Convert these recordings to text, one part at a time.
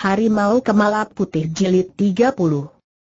Harimau Kemala Putih Jilid 30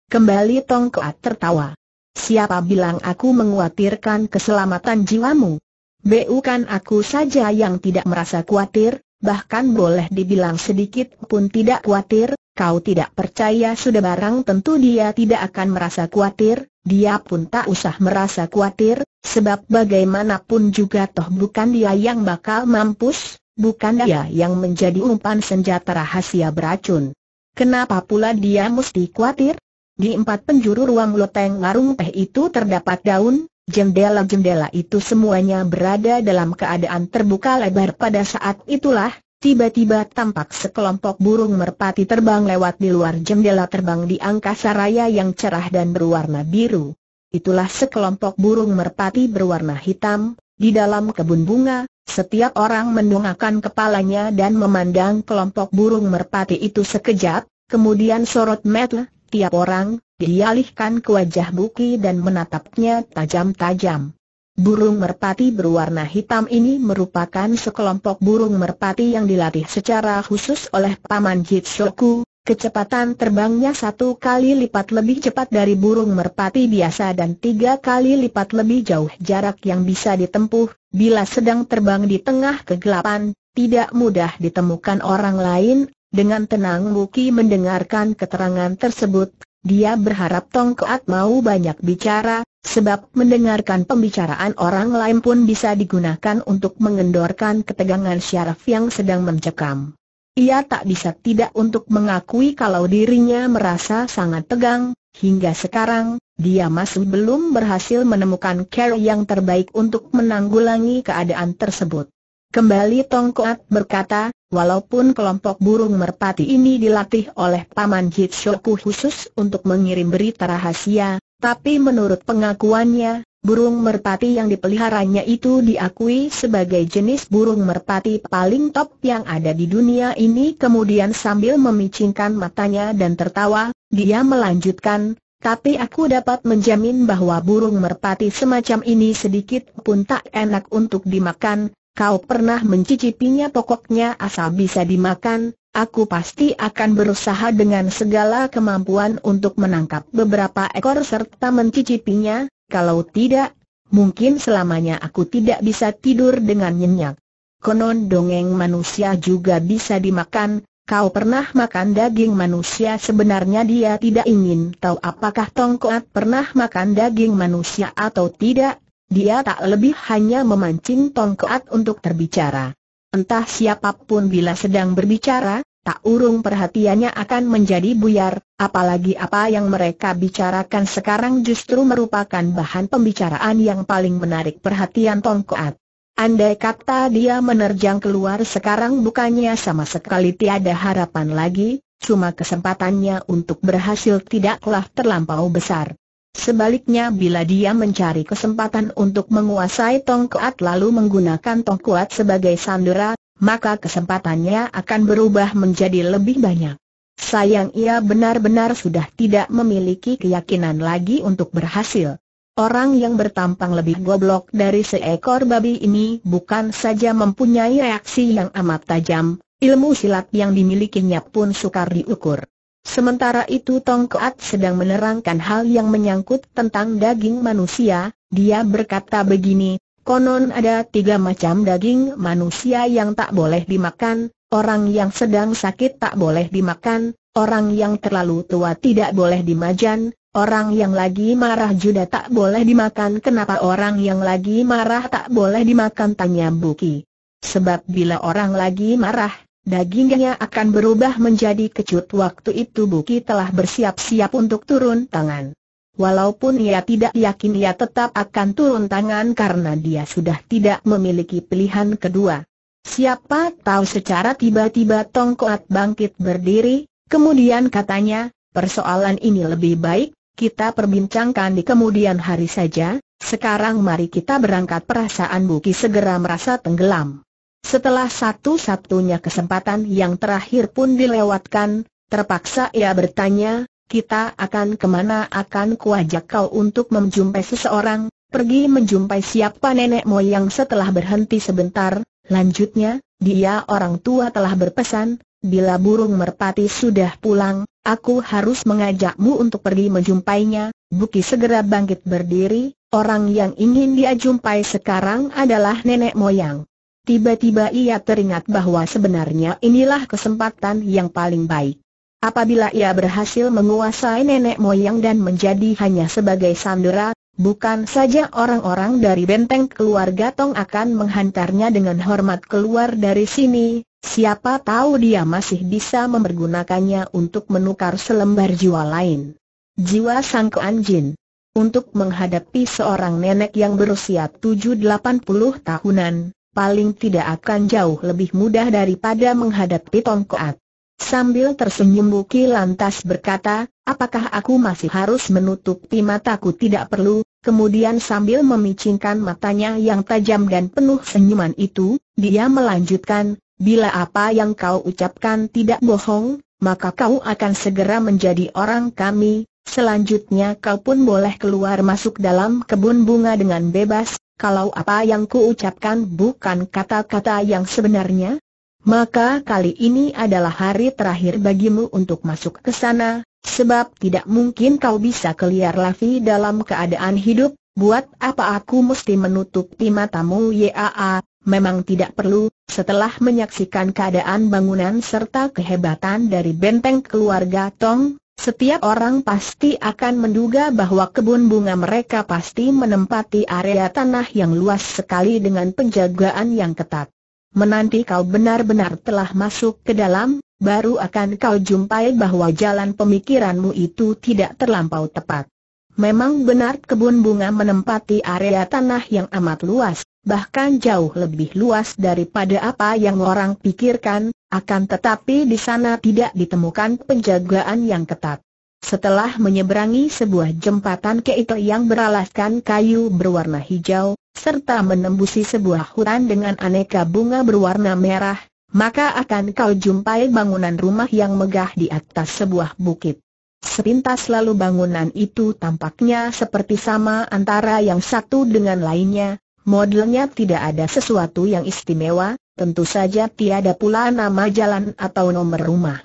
Kembali Tongkoat tertawa. Siapa bilang aku menguatirkan keselamatan jiwamu? Bukan aku saja yang tidak merasa khawatir, bahkan boleh dibilang sedikit pun tidak khawatir, kau tidak percaya sudah barang tentu dia tidak akan merasa khawatir, dia pun tak usah merasa khawatir, sebab bagaimanapun juga toh bukan dia yang bakal mampus, Bukan dia yang menjadi umpan senjata rahasia beracun. Kenapa pula dia mesti khawatir? Di empat penjuru ruang loteng warung teh itu terdapat daun, jendela-jendela itu semuanya berada dalam keadaan terbuka lebar pada saat itulah, tiba-tiba tampak sekelompok burung merpati terbang lewat di luar jendela terbang di angkasa raya yang cerah dan berwarna biru. Itulah sekelompok burung merpati berwarna hitam, di dalam kebun bunga, setiap orang mendongakkan kepalanya dan memandang kelompok burung merpati itu sekejap, kemudian sorot mata tiap orang, dialihkan ke wajah Buki dan menatapnya tajam-tajam. Burung merpati berwarna hitam ini merupakan sekelompok burung merpati yang dilatih secara khusus oleh Paman Jitsoku, Kecepatan terbangnya satu kali lipat lebih cepat dari burung merpati biasa dan tiga kali lipat lebih jauh jarak yang bisa ditempuh, bila sedang terbang di tengah kegelapan, tidak mudah ditemukan orang lain, dengan tenang Muki mendengarkan keterangan tersebut, dia berharap Tong mau banyak bicara, sebab mendengarkan pembicaraan orang lain pun bisa digunakan untuk mengendorkan ketegangan syaraf yang sedang mencekam. Ia tak bisa tidak untuk mengakui kalau dirinya merasa sangat tegang, hingga sekarang, dia masih belum berhasil menemukan cara yang terbaik untuk menanggulangi keadaan tersebut. Kembali Tongkoat berkata, walaupun kelompok burung merpati ini dilatih oleh Paman Hitsoku khusus untuk mengirim berita rahasia, tapi menurut pengakuannya, burung merpati yang dipeliharanya itu diakui sebagai jenis burung merpati paling top yang ada di dunia ini kemudian sambil memicingkan matanya dan tertawa, dia melanjutkan, tapi aku dapat menjamin bahwa burung merpati semacam ini sedikit pun tak enak untuk dimakan, kau pernah mencicipinya pokoknya asal bisa dimakan, Aku pasti akan berusaha dengan segala kemampuan untuk menangkap beberapa ekor serta mencicipinya, kalau tidak, mungkin selamanya aku tidak bisa tidur dengan nyenyak. Konon dongeng manusia juga bisa dimakan, kau pernah makan daging manusia sebenarnya dia tidak ingin tahu apakah Tongkoat pernah makan daging manusia atau tidak, dia tak lebih hanya memancing Tongkoat untuk terbicara. Entah siapapun bila sedang berbicara, tak urung perhatiannya akan menjadi buyar, apalagi apa yang mereka bicarakan sekarang justru merupakan bahan pembicaraan yang paling menarik perhatian Tong Koat. Andai kata dia menerjang keluar sekarang bukannya sama sekali tiada harapan lagi, cuma kesempatannya untuk berhasil tidaklah terlampau besar. Sebaliknya bila dia mencari kesempatan untuk menguasai tongkuat lalu menggunakan tongkuat sebagai sandera, maka kesempatannya akan berubah menjadi lebih banyak. Sayang ia benar-benar sudah tidak memiliki keyakinan lagi untuk berhasil. Orang yang bertampang lebih goblok dari seekor babi ini bukan saja mempunyai reaksi yang amat tajam, ilmu silat yang dimilikinya pun sukar diukur. Sementara itu Tong Keat sedang menerangkan hal yang menyangkut tentang daging manusia, dia berkata begini, Konon ada tiga macam daging manusia yang tak boleh dimakan, orang yang sedang sakit tak boleh dimakan, orang yang terlalu tua tidak boleh dimajan, Orang yang lagi marah juga tak boleh dimakan Kenapa orang yang lagi marah tak boleh dimakan tanya Buki Sebab bila orang lagi marah, dagingnya akan berubah menjadi kecut Waktu itu Buki telah bersiap-siap untuk turun tangan Walaupun ia tidak yakin ia tetap akan turun tangan karena dia sudah tidak memiliki pilihan kedua. Siapa tahu secara tiba-tiba Tong Koat bangkit berdiri, kemudian katanya, persoalan ini lebih baik, kita perbincangkan di kemudian hari saja, sekarang mari kita berangkat perasaan Buki segera merasa tenggelam. Setelah satu-satunya kesempatan yang terakhir pun dilewatkan, terpaksa ia bertanya, kita akan kemana akan kuajak kau untuk menjumpai seseorang, pergi menjumpai siapa nenek moyang setelah berhenti sebentar, lanjutnya, dia orang tua telah berpesan, bila burung merpati sudah pulang, aku harus mengajakmu untuk pergi menjumpainya, Buki segera bangkit berdiri, orang yang ingin dia jumpai sekarang adalah nenek moyang. Tiba-tiba ia teringat bahwa sebenarnya inilah kesempatan yang paling baik. Apabila ia berhasil menguasai nenek moyang dan menjadi hanya sebagai sandera, bukan saja orang-orang dari benteng keluarga Tong akan menghantarnya dengan hormat keluar dari sini, siapa tahu dia masih bisa mempergunakannya untuk menukar selembar jiwa lain. Jiwa Sang Anjin Untuk menghadapi seorang nenek yang berusia 7 tahunan, paling tidak akan jauh lebih mudah daripada menghadapi Tongkoat. Sambil tersenyum Buki lantas berkata, apakah aku masih harus menutup mataku tidak perlu, kemudian sambil memicingkan matanya yang tajam dan penuh senyuman itu, dia melanjutkan, bila apa yang kau ucapkan tidak bohong, maka kau akan segera menjadi orang kami, selanjutnya kau pun boleh keluar masuk dalam kebun bunga dengan bebas, kalau apa yang ucapkan bukan kata-kata yang sebenarnya, maka kali ini adalah hari terakhir bagimu untuk masuk ke sana, sebab tidak mungkin kau bisa keliar Lavi dalam keadaan hidup, buat apa aku mesti menutupi matamu Yaa, memang tidak perlu, setelah menyaksikan keadaan bangunan serta kehebatan dari benteng keluarga Tong, setiap orang pasti akan menduga bahwa kebun bunga mereka pasti menempati area tanah yang luas sekali dengan penjagaan yang ketat. Menanti kau benar-benar telah masuk ke dalam, baru akan kau jumpai bahwa jalan pemikiranmu itu tidak terlampau tepat. Memang benar kebun bunga menempati area tanah yang amat luas, bahkan jauh lebih luas daripada apa yang orang pikirkan, akan tetapi di sana tidak ditemukan penjagaan yang ketat. Setelah menyeberangi sebuah jembatan keitel yang beralaskan kayu berwarna hijau, serta menembusi sebuah hutan dengan aneka bunga berwarna merah, maka akan kau jumpai bangunan rumah yang megah di atas sebuah bukit. Sepintas lalu bangunan itu tampaknya seperti sama antara yang satu dengan lainnya, modelnya tidak ada sesuatu yang istimewa, tentu saja tiada pula nama jalan atau nomor rumah.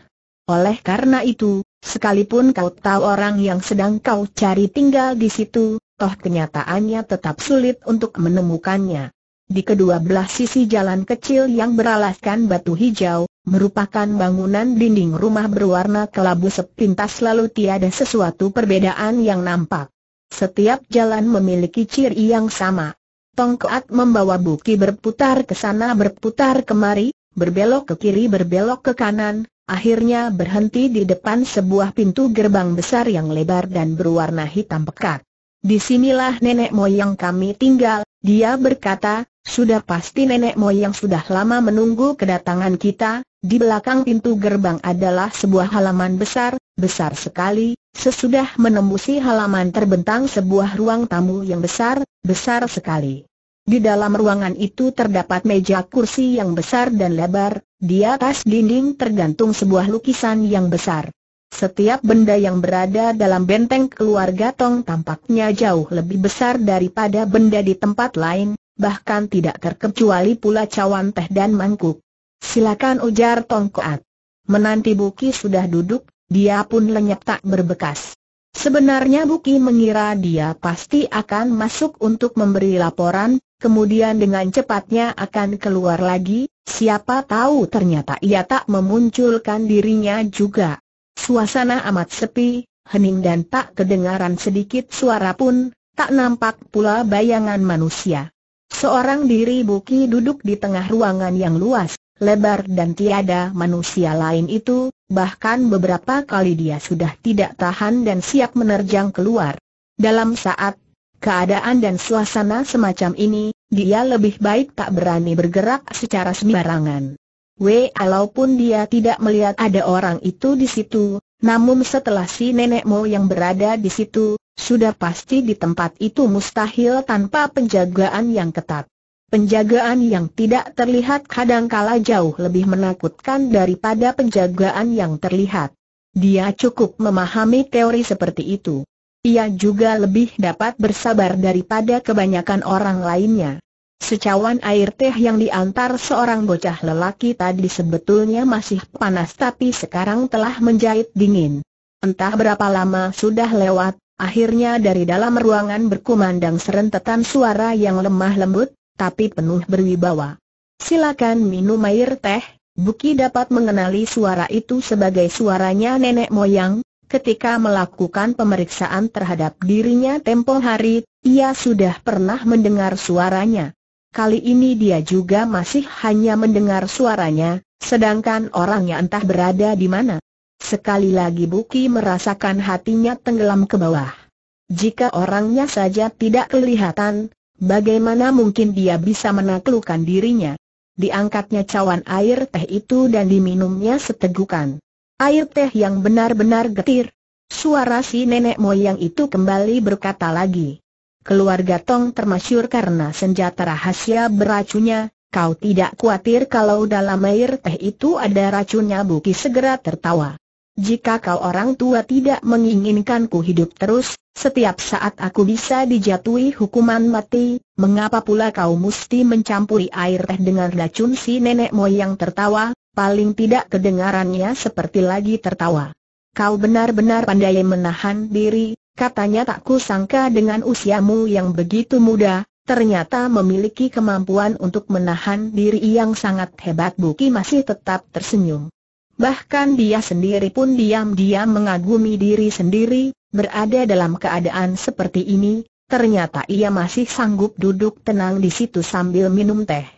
Oleh karena itu, Sekalipun kau tahu orang yang sedang kau cari tinggal di situ, toh kenyataannya tetap sulit untuk menemukannya. Di kedua belah sisi jalan kecil yang beralaskan batu hijau, merupakan bangunan dinding rumah berwarna kelabu sepintas lalu tiada sesuatu perbedaan yang nampak. Setiap jalan memiliki ciri yang sama. Tongkat membawa buki berputar ke sana berputar kemari, berbelok ke kiri berbelok ke kanan, akhirnya berhenti di depan sebuah pintu gerbang besar yang lebar dan berwarna hitam pekat. Disinilah nenek moyang kami tinggal, dia berkata, sudah pasti nenek moyang sudah lama menunggu kedatangan kita, di belakang pintu gerbang adalah sebuah halaman besar, besar sekali, sesudah menembusi halaman terbentang sebuah ruang tamu yang besar, besar sekali. Di dalam ruangan itu terdapat meja kursi yang besar dan lebar, di atas dinding tergantung sebuah lukisan yang besar. Setiap benda yang berada dalam benteng keluarga Tong tampaknya jauh lebih besar daripada benda di tempat lain, bahkan tidak terkecuali pula cawan teh dan mangkuk. Silakan ujar Tong Koat. Menanti Buki sudah duduk, dia pun lenyap tak berbekas. Sebenarnya Buki mengira dia pasti akan masuk untuk memberi laporan, kemudian dengan cepatnya akan keluar lagi, siapa tahu ternyata ia tak memunculkan dirinya juga. Suasana amat sepi, hening dan tak kedengaran sedikit suara pun, tak nampak pula bayangan manusia. Seorang diri Buki duduk di tengah ruangan yang luas, lebar dan tiada manusia lain itu, bahkan beberapa kali dia sudah tidak tahan dan siap menerjang keluar. Dalam saat Keadaan dan suasana semacam ini, dia lebih baik tak berani bergerak secara sembarangan. Walaupun dia tidak melihat ada orang itu di situ, namun setelah si nenek Mo yang berada di situ, sudah pasti di tempat itu mustahil tanpa penjagaan yang ketat. Penjagaan yang tidak terlihat kadangkala jauh lebih menakutkan daripada penjagaan yang terlihat. Dia cukup memahami teori seperti itu ia juga lebih dapat bersabar daripada kebanyakan orang lainnya. Secawan air teh yang diantar seorang bocah lelaki tadi sebetulnya masih panas tapi sekarang telah menjahit dingin. Entah berapa lama sudah lewat, akhirnya dari dalam ruangan berkumandang serentetan suara yang lemah lembut, tapi penuh berwibawa. Silakan minum air teh, Buki dapat mengenali suara itu sebagai suaranya nenek moyang, Ketika melakukan pemeriksaan terhadap dirinya tempo hari, ia sudah pernah mendengar suaranya. Kali ini dia juga masih hanya mendengar suaranya, sedangkan orangnya entah berada di mana. Sekali lagi Buki merasakan hatinya tenggelam ke bawah. Jika orangnya saja tidak kelihatan, bagaimana mungkin dia bisa menaklukkan dirinya? Diangkatnya cawan air teh itu dan diminumnya setegukan. Air teh yang benar-benar getir. Suara si nenek moyang itu kembali berkata lagi. Keluarga Tong termasyur karena senjata rahasia beracunnya, kau tidak khawatir kalau dalam air teh itu ada racunnya Buki segera tertawa. Jika kau orang tua tidak menginginkanku hidup terus, setiap saat aku bisa dijatuhi hukuman mati, mengapa pula kau mesti mencampuri air teh dengan racun si nenek moyang tertawa, Paling tidak kedengarannya seperti lagi tertawa. Kau benar-benar pandai menahan diri, katanya tak kusangka dengan usiamu yang begitu muda, ternyata memiliki kemampuan untuk menahan diri yang sangat hebat Buki masih tetap tersenyum. Bahkan dia sendiri pun diam-diam mengagumi diri sendiri, berada dalam keadaan seperti ini, ternyata ia masih sanggup duduk tenang di situ sambil minum teh.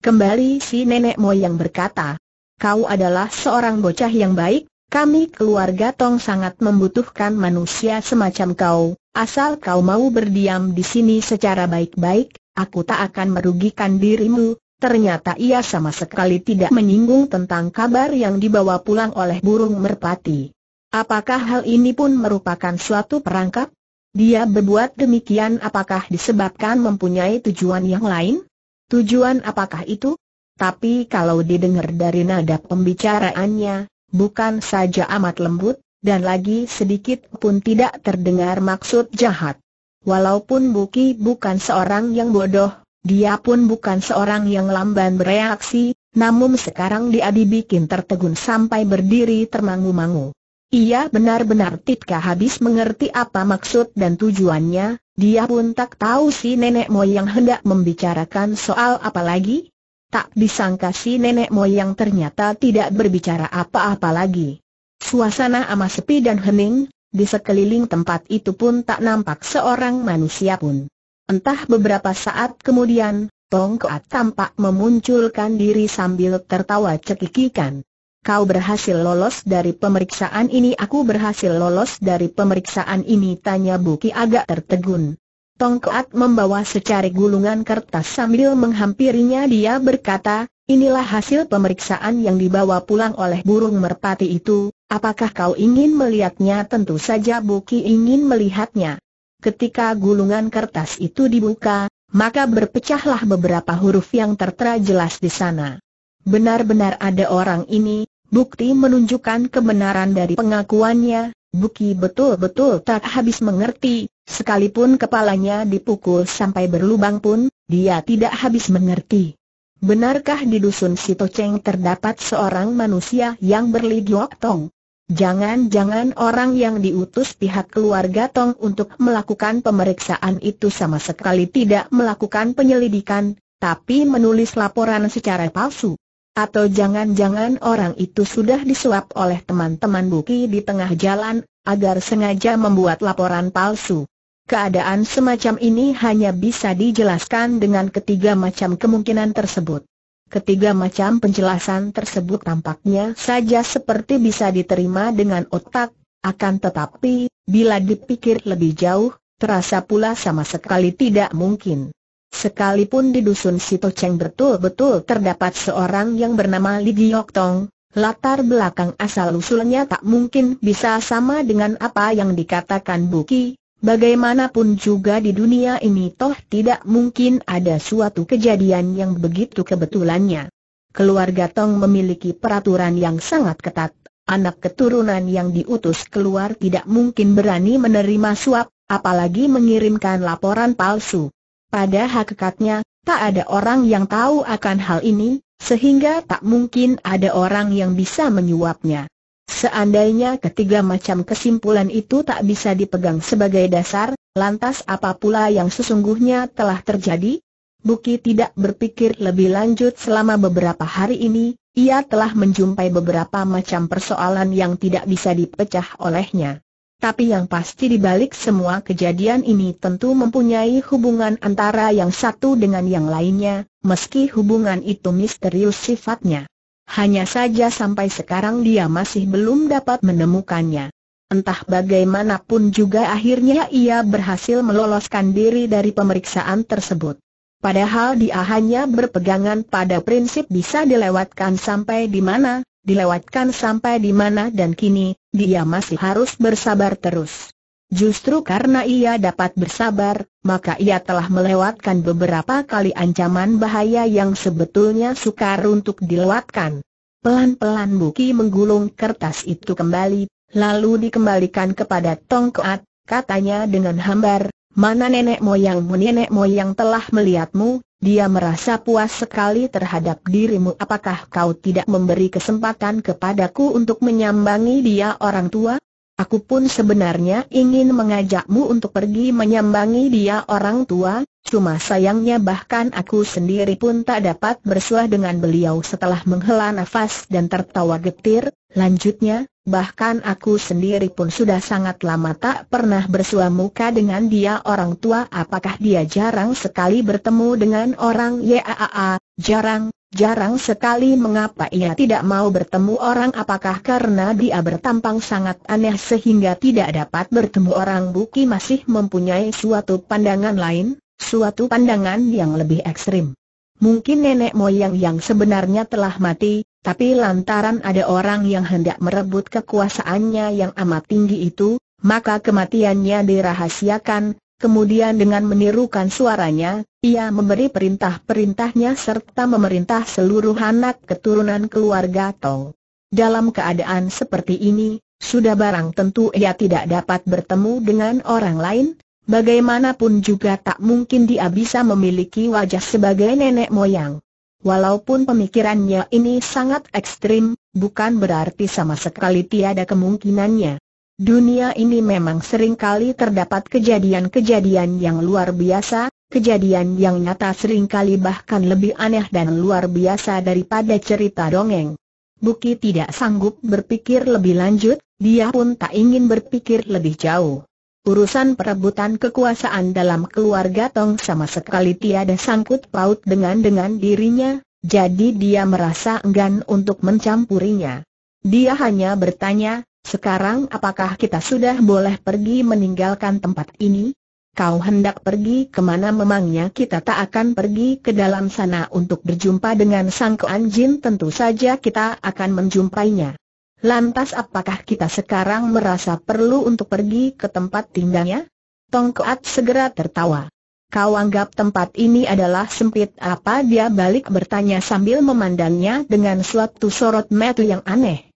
Kembali si nenek moyang berkata, kau adalah seorang bocah yang baik, kami keluarga Tong sangat membutuhkan manusia semacam kau, asal kau mau berdiam di sini secara baik-baik, aku tak akan merugikan dirimu, Ternyata ia sama sekali tidak menyinggung tentang kabar yang dibawa pulang oleh burung merpati. Apakah hal ini pun merupakan suatu perangkap? Dia berbuat demikian apakah disebabkan mempunyai tujuan yang lain? Tujuan apakah itu? tapi kalau didengar dari nada pembicaraannya, bukan saja amat lembut, dan lagi sedikit pun tidak terdengar maksud jahat. Walaupun Buki bukan seorang yang bodoh, dia pun bukan seorang yang lamban bereaksi, namun sekarang dia dibikin tertegun sampai berdiri termangu-mangu. Ia benar-benar tidak habis mengerti apa maksud dan tujuannya, dia pun tak tahu si nenek moyang hendak membicarakan soal apa lagi, Tak disangka si nenek moyang ternyata tidak berbicara apa-apa lagi. Suasana amat sepi dan hening, di sekeliling tempat itu pun tak nampak seorang manusia pun. Entah beberapa saat kemudian, Tong Kua tampak memunculkan diri sambil tertawa cekikikan. Kau berhasil lolos dari pemeriksaan ini aku berhasil lolos dari pemeriksaan ini tanya Buki agak tertegun. Tongkoat membawa secari gulungan kertas sambil menghampirinya dia berkata, inilah hasil pemeriksaan yang dibawa pulang oleh burung merpati itu, apakah kau ingin melihatnya tentu saja Buki ingin melihatnya. Ketika gulungan kertas itu dibuka, maka berpecahlah beberapa huruf yang tertera jelas di sana. Benar-benar ada orang ini, bukti menunjukkan kebenaran dari pengakuannya, Buki betul-betul tak habis mengerti, Sekalipun kepalanya dipukul sampai berlubang pun, dia tidak habis mengerti. Benarkah di dusun Sitoceng terdapat seorang manusia yang berligiok Tong? Jangan-jangan orang yang diutus pihak keluarga Tong untuk melakukan pemeriksaan itu sama sekali tidak melakukan penyelidikan, tapi menulis laporan secara palsu. Atau jangan-jangan orang itu sudah disuap oleh teman-teman Buki di tengah jalan, agar sengaja membuat laporan palsu. Keadaan semacam ini hanya bisa dijelaskan dengan ketiga macam kemungkinan tersebut. Ketiga macam penjelasan tersebut tampaknya saja seperti bisa diterima dengan otak, akan tetapi, bila dipikir lebih jauh, terasa pula sama sekali tidak mungkin. Sekalipun di dusun Cheng betul-betul terdapat seorang yang bernama Li Giok Tong, Latar belakang asal-usulnya tak mungkin bisa sama dengan apa yang dikatakan Buki, Bagaimanapun juga di dunia ini toh tidak mungkin ada suatu kejadian yang begitu kebetulannya. Keluarga Tong memiliki peraturan yang sangat ketat, anak keturunan yang diutus keluar tidak mungkin berani menerima suap, apalagi mengirimkan laporan palsu. Pada hakikatnya, tak ada orang yang tahu akan hal ini, sehingga tak mungkin ada orang yang bisa menyuapnya. Seandainya ketiga macam kesimpulan itu tak bisa dipegang sebagai dasar, lantas apa pula yang sesungguhnya telah terjadi? Buki tidak berpikir lebih lanjut selama beberapa hari ini, ia telah menjumpai beberapa macam persoalan yang tidak bisa dipecah olehnya. Tapi yang pasti dibalik semua kejadian ini tentu mempunyai hubungan antara yang satu dengan yang lainnya, meski hubungan itu misterius sifatnya hanya saja sampai sekarang dia masih belum dapat menemukannya. Entah bagaimanapun juga akhirnya ia berhasil meloloskan diri dari pemeriksaan tersebut. Padahal dia hanya berpegangan pada prinsip bisa dilewatkan sampai di mana, dilewatkan sampai di mana dan kini, dia masih harus bersabar terus. Justru karena ia dapat bersabar, maka ia telah melewatkan beberapa kali ancaman bahaya yang sebetulnya sukar untuk dilewatkan. Pelan-pelan Buki menggulung kertas itu kembali, lalu dikembalikan kepada Tongkoat, katanya dengan hambar, Mana nenek moyangmu nenek moyang telah melihatmu, dia merasa puas sekali terhadap dirimu Apakah kau tidak memberi kesempatan kepadaku untuk menyambangi dia orang tua? Aku pun sebenarnya ingin mengajakmu untuk pergi menyambangi dia orang tua, cuma sayangnya bahkan aku sendiri pun tak dapat bersuah dengan beliau setelah menghela nafas dan tertawa getir, lanjutnya, bahkan aku sendiri pun sudah sangat lama tak pernah bersuah muka dengan dia orang tua apakah dia jarang sekali bertemu dengan orang YAAA, jarang, Jarang sekali mengapa ia tidak mau bertemu orang apakah karena dia bertampang sangat aneh sehingga tidak dapat bertemu orang Buki masih mempunyai suatu pandangan lain, suatu pandangan yang lebih ekstrim. Mungkin nenek moyang yang sebenarnya telah mati, tapi lantaran ada orang yang hendak merebut kekuasaannya yang amat tinggi itu, maka kematiannya dirahasiakan, Kemudian dengan menirukan suaranya, ia memberi perintah-perintahnya serta memerintah seluruh anak keturunan keluarga Tong. Dalam keadaan seperti ini, sudah barang tentu ia tidak dapat bertemu dengan orang lain, bagaimanapun juga tak mungkin dia bisa memiliki wajah sebagai nenek moyang. Walaupun pemikirannya ini sangat ekstrim, bukan berarti sama sekali tiada kemungkinannya Dunia ini memang sering kali terdapat kejadian-kejadian yang luar biasa, kejadian yang nyata sering kali bahkan lebih aneh dan luar biasa daripada cerita dongeng. Buki tidak sanggup berpikir lebih lanjut, dia pun tak ingin berpikir lebih jauh. Urusan perebutan kekuasaan dalam keluarga Tong sama sekali tiada sangkut paut dengan dengan dirinya, jadi dia merasa enggan untuk mencampurinya. Dia hanya bertanya, sekarang apakah kita sudah boleh pergi meninggalkan tempat ini? Kau hendak pergi kemana memangnya kita tak akan pergi ke dalam sana untuk berjumpa dengan Sang keanjin. tentu saja kita akan menjumpainya. Lantas apakah kita sekarang merasa perlu untuk pergi ke tempat tinggalnya? Tong segera tertawa. Kau anggap tempat ini adalah sempit apa dia balik bertanya sambil memandangnya dengan suatu sorot metu yang aneh.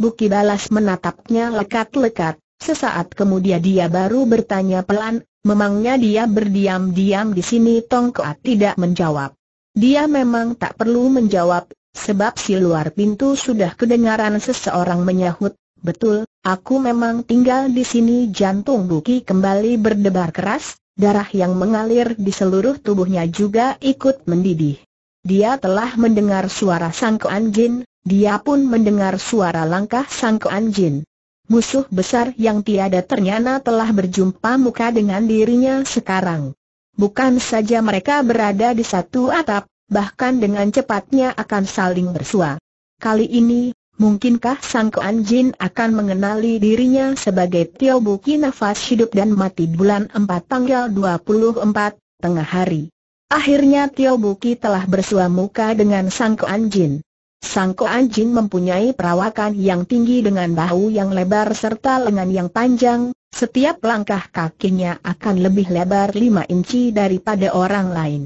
Buki balas menatapnya lekat-lekat, sesaat kemudian dia baru bertanya pelan, memangnya dia berdiam-diam di sini Tongkoat tidak menjawab. Dia memang tak perlu menjawab, sebab si luar pintu sudah kedengaran seseorang menyahut, betul, aku memang tinggal di sini jantung Buki kembali berdebar keras, darah yang mengalir di seluruh tubuhnya juga ikut mendidih. Dia telah mendengar suara sangkoan jin, dia pun mendengar suara langkah Sang keanjin, Musuh besar yang tiada ternyata telah berjumpa muka dengan dirinya sekarang. Bukan saja mereka berada di satu atap, bahkan dengan cepatnya akan saling bersua. Kali ini, mungkinkah Sang keanjin akan mengenali dirinya sebagai Tio Buki Nafas Hidup dan Mati bulan 4 tanggal 24, tengah hari. Akhirnya Tio Buki telah bersua muka dengan Sang keanjin. Sang Koan Jin mempunyai perawakan yang tinggi dengan bahu yang lebar serta lengan yang panjang, setiap langkah kakinya akan lebih lebar 5 inci daripada orang lain.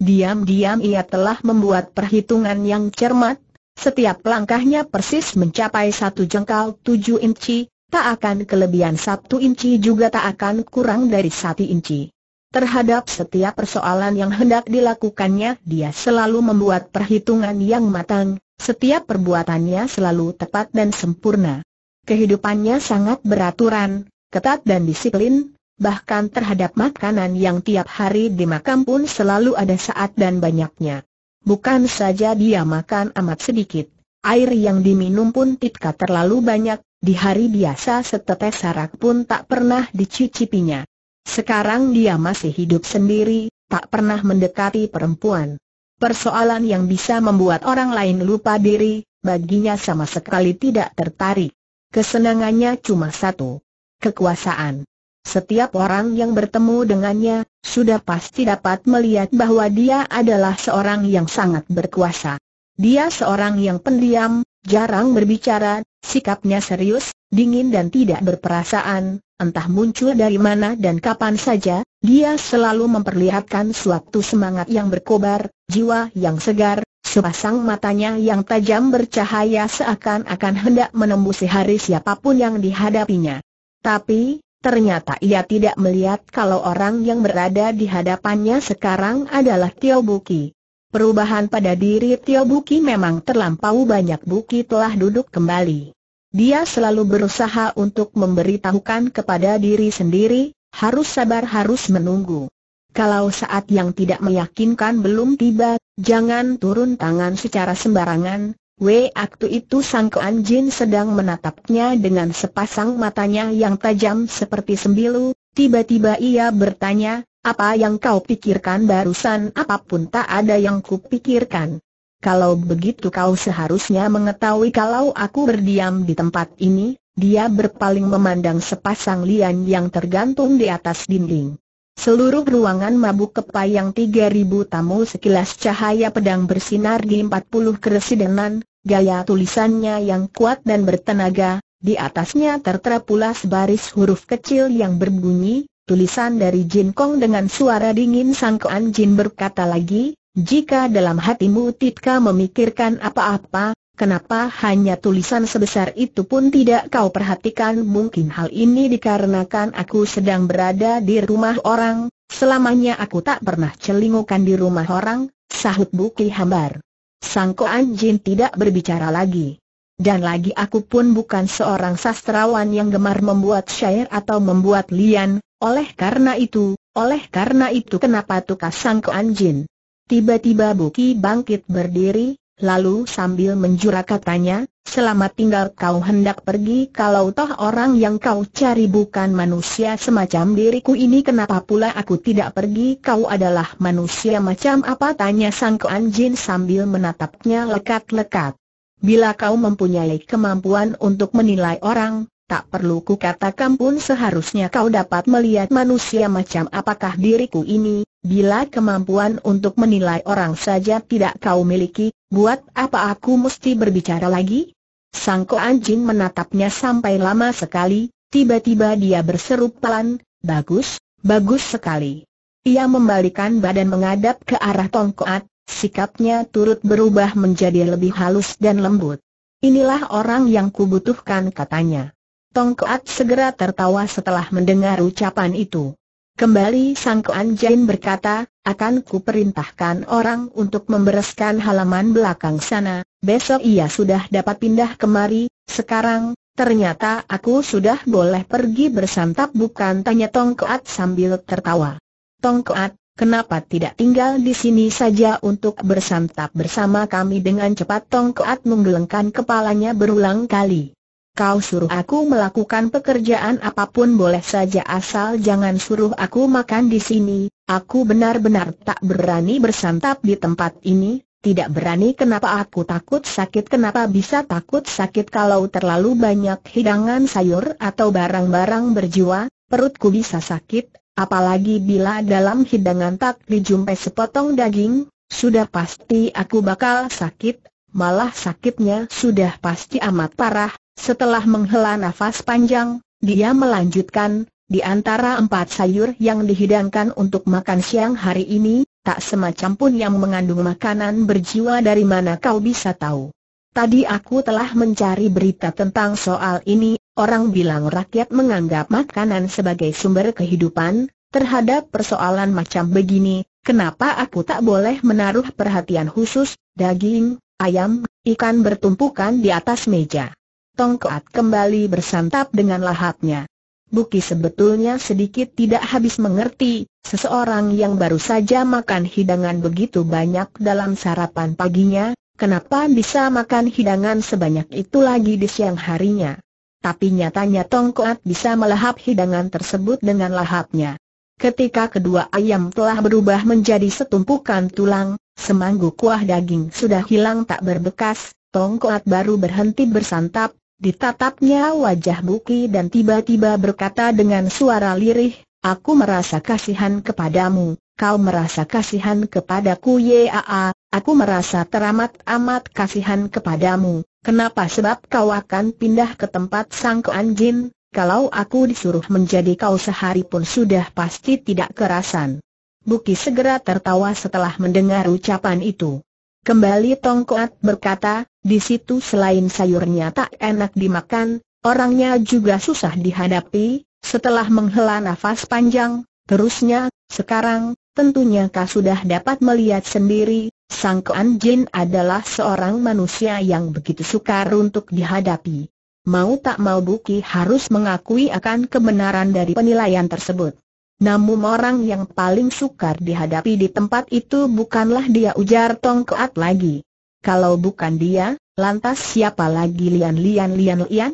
Diam-diam ia telah membuat perhitungan yang cermat, setiap langkahnya persis mencapai satu jengkal tujuh inci, tak akan kelebihan satu inci juga tak akan kurang dari satu inci. Terhadap setiap persoalan yang hendak dilakukannya dia selalu membuat perhitungan yang matang, setiap perbuatannya selalu tepat dan sempurna. Kehidupannya sangat beraturan, ketat dan disiplin, bahkan terhadap makanan yang tiap hari dimakan pun selalu ada saat dan banyaknya. Bukan saja dia makan amat sedikit, air yang diminum pun tidak terlalu banyak, di hari biasa setetes sarak pun tak pernah dicicipinya. Sekarang dia masih hidup sendiri, tak pernah mendekati perempuan persoalan yang bisa membuat orang lain lupa diri, baginya sama sekali tidak tertarik. Kesenangannya cuma satu, kekuasaan. Setiap orang yang bertemu dengannya, sudah pasti dapat melihat bahwa dia adalah seorang yang sangat berkuasa. Dia seorang yang pendiam, jarang berbicara, sikapnya serius, dingin dan tidak berperasaan, entah muncul dari mana dan kapan saja, dia selalu memperlihatkan suatu semangat yang berkobar, jiwa yang segar, sepasang matanya yang tajam bercahaya seakan-akan hendak menembusi hari siapapun yang dihadapinya. Tapi, ternyata ia tidak melihat kalau orang yang berada di hadapannya sekarang adalah Tio Buki. Perubahan pada diri Tio Buki memang terlampau banyak Buki telah duduk kembali. Dia selalu berusaha untuk memberitahukan kepada diri sendiri, harus sabar harus menunggu. Kalau saat yang tidak meyakinkan belum tiba, jangan turun tangan secara sembarangan. Waktu itu Sang Kuan Jin sedang menatapnya dengan sepasang matanya yang tajam seperti sembilu, tiba-tiba ia bertanya, apa yang kau pikirkan barusan apapun tak ada yang kupikirkan. Kalau begitu kau seharusnya mengetahui kalau aku berdiam di tempat ini, dia berpaling memandang sepasang lian yang tergantung di atas dinding. Seluruh ruangan mabuk kepayang 3000 tamu sekilas cahaya pedang bersinar di 40 keresidenan, gaya tulisannya yang kuat dan bertenaga, di atasnya tertera pula sebaris huruf kecil yang berbunyi, tulisan dari Jin Kong dengan suara dingin sangkaan Jin berkata lagi, jika dalam hatimu Titka memikirkan apa-apa, kenapa hanya tulisan sebesar itu pun tidak kau perhatikan? Mungkin hal ini dikarenakan aku sedang berada di rumah orang, selamanya aku tak pernah celingukan di rumah orang, sahut Buki Hambar. Sangko Anjin tidak berbicara lagi. Dan lagi aku pun bukan seorang sastrawan yang gemar membuat syair atau membuat lian, oleh karena itu, oleh karena itu kenapa tukas Sangko Anjin? Tiba-tiba Buki bangkit berdiri, lalu sambil menjura katanya, selamat tinggal kau hendak pergi kalau toh orang yang kau cari bukan manusia semacam diriku ini kenapa pula aku tidak pergi kau adalah manusia macam apa tanya sang Jin sambil menatapnya lekat-lekat. Bila kau mempunyai kemampuan untuk menilai orang, Tak perlu ku katakan pun seharusnya kau dapat melihat manusia macam apakah diriku ini, bila kemampuan untuk menilai orang saja tidak kau miliki, buat apa aku mesti berbicara lagi? Sangko anjing menatapnya sampai lama sekali, tiba-tiba dia berseru pelan, bagus, bagus sekali. Ia membalikan badan mengadap ke arah tongkoat, sikapnya turut berubah menjadi lebih halus dan lembut. Inilah orang yang kubutuhkan katanya. Tong Koat segera tertawa setelah mendengar ucapan itu. Kembali Sang Koan Jin berkata, akan kuperintahkan orang untuk membereskan halaman belakang sana, besok ia sudah dapat pindah kemari, sekarang, ternyata aku sudah boleh pergi bersantap bukan tanya Tong Koat sambil tertawa. Tong Koat, kenapa tidak tinggal di sini saja untuk bersantap bersama kami dengan cepat Tong Koat menggelengkan kepalanya berulang kali. Kau suruh aku melakukan pekerjaan apapun boleh saja asal jangan suruh aku makan di sini, aku benar-benar tak berani bersantap di tempat ini, tidak berani kenapa aku takut sakit kenapa bisa takut sakit kalau terlalu banyak hidangan sayur atau barang-barang berjiwa, perutku bisa sakit, apalagi bila dalam hidangan tak dijumpai sepotong daging, sudah pasti aku bakal sakit, malah sakitnya sudah pasti amat parah, setelah menghela nafas panjang, dia melanjutkan, di antara empat sayur yang dihidangkan untuk makan siang hari ini, tak semacam pun yang mengandung makanan berjiwa dari mana kau bisa tahu. Tadi aku telah mencari berita tentang soal ini, orang bilang rakyat menganggap makanan sebagai sumber kehidupan, terhadap persoalan macam begini, kenapa aku tak boleh menaruh perhatian khusus, daging, ayam, ikan bertumpukan di atas meja. Tong kembali bersantap dengan lahapnya. Buki sebetulnya sedikit tidak habis mengerti, seseorang yang baru saja makan hidangan begitu banyak dalam sarapan paginya, kenapa bisa makan hidangan sebanyak itu lagi di siang harinya. Tapi nyatanya Tong bisa melahap hidangan tersebut dengan lahapnya. Ketika kedua ayam telah berubah menjadi setumpukan tulang, semanggu kuah daging sudah hilang tak berbekas, Tong baru berhenti bersantap, Ditatapnya wajah Buki dan tiba-tiba berkata dengan suara lirih, Aku merasa kasihan kepadamu, kau merasa kasihan kepadaku Yaa, aku merasa teramat amat kasihan kepadamu, kenapa sebab kau akan pindah ke tempat sang keanjin? kalau aku disuruh menjadi kau sehari pun sudah pasti tidak kerasan. Buki segera tertawa setelah mendengar ucapan itu. Kembali Tongkoat berkata, di situ selain sayurnya tak enak dimakan, orangnya juga susah dihadapi, setelah menghela nafas panjang, terusnya, sekarang, tentunya kau sudah dapat melihat sendiri, Sang Kuan Jin adalah seorang manusia yang begitu sukar untuk dihadapi. Mau tak mau Buki harus mengakui akan kebenaran dari penilaian tersebut. Namun orang yang paling sukar dihadapi di tempat itu bukanlah dia ujar Tongkoat lagi. Kalau bukan dia, lantas siapa lagi Lian Lian Lian Lian?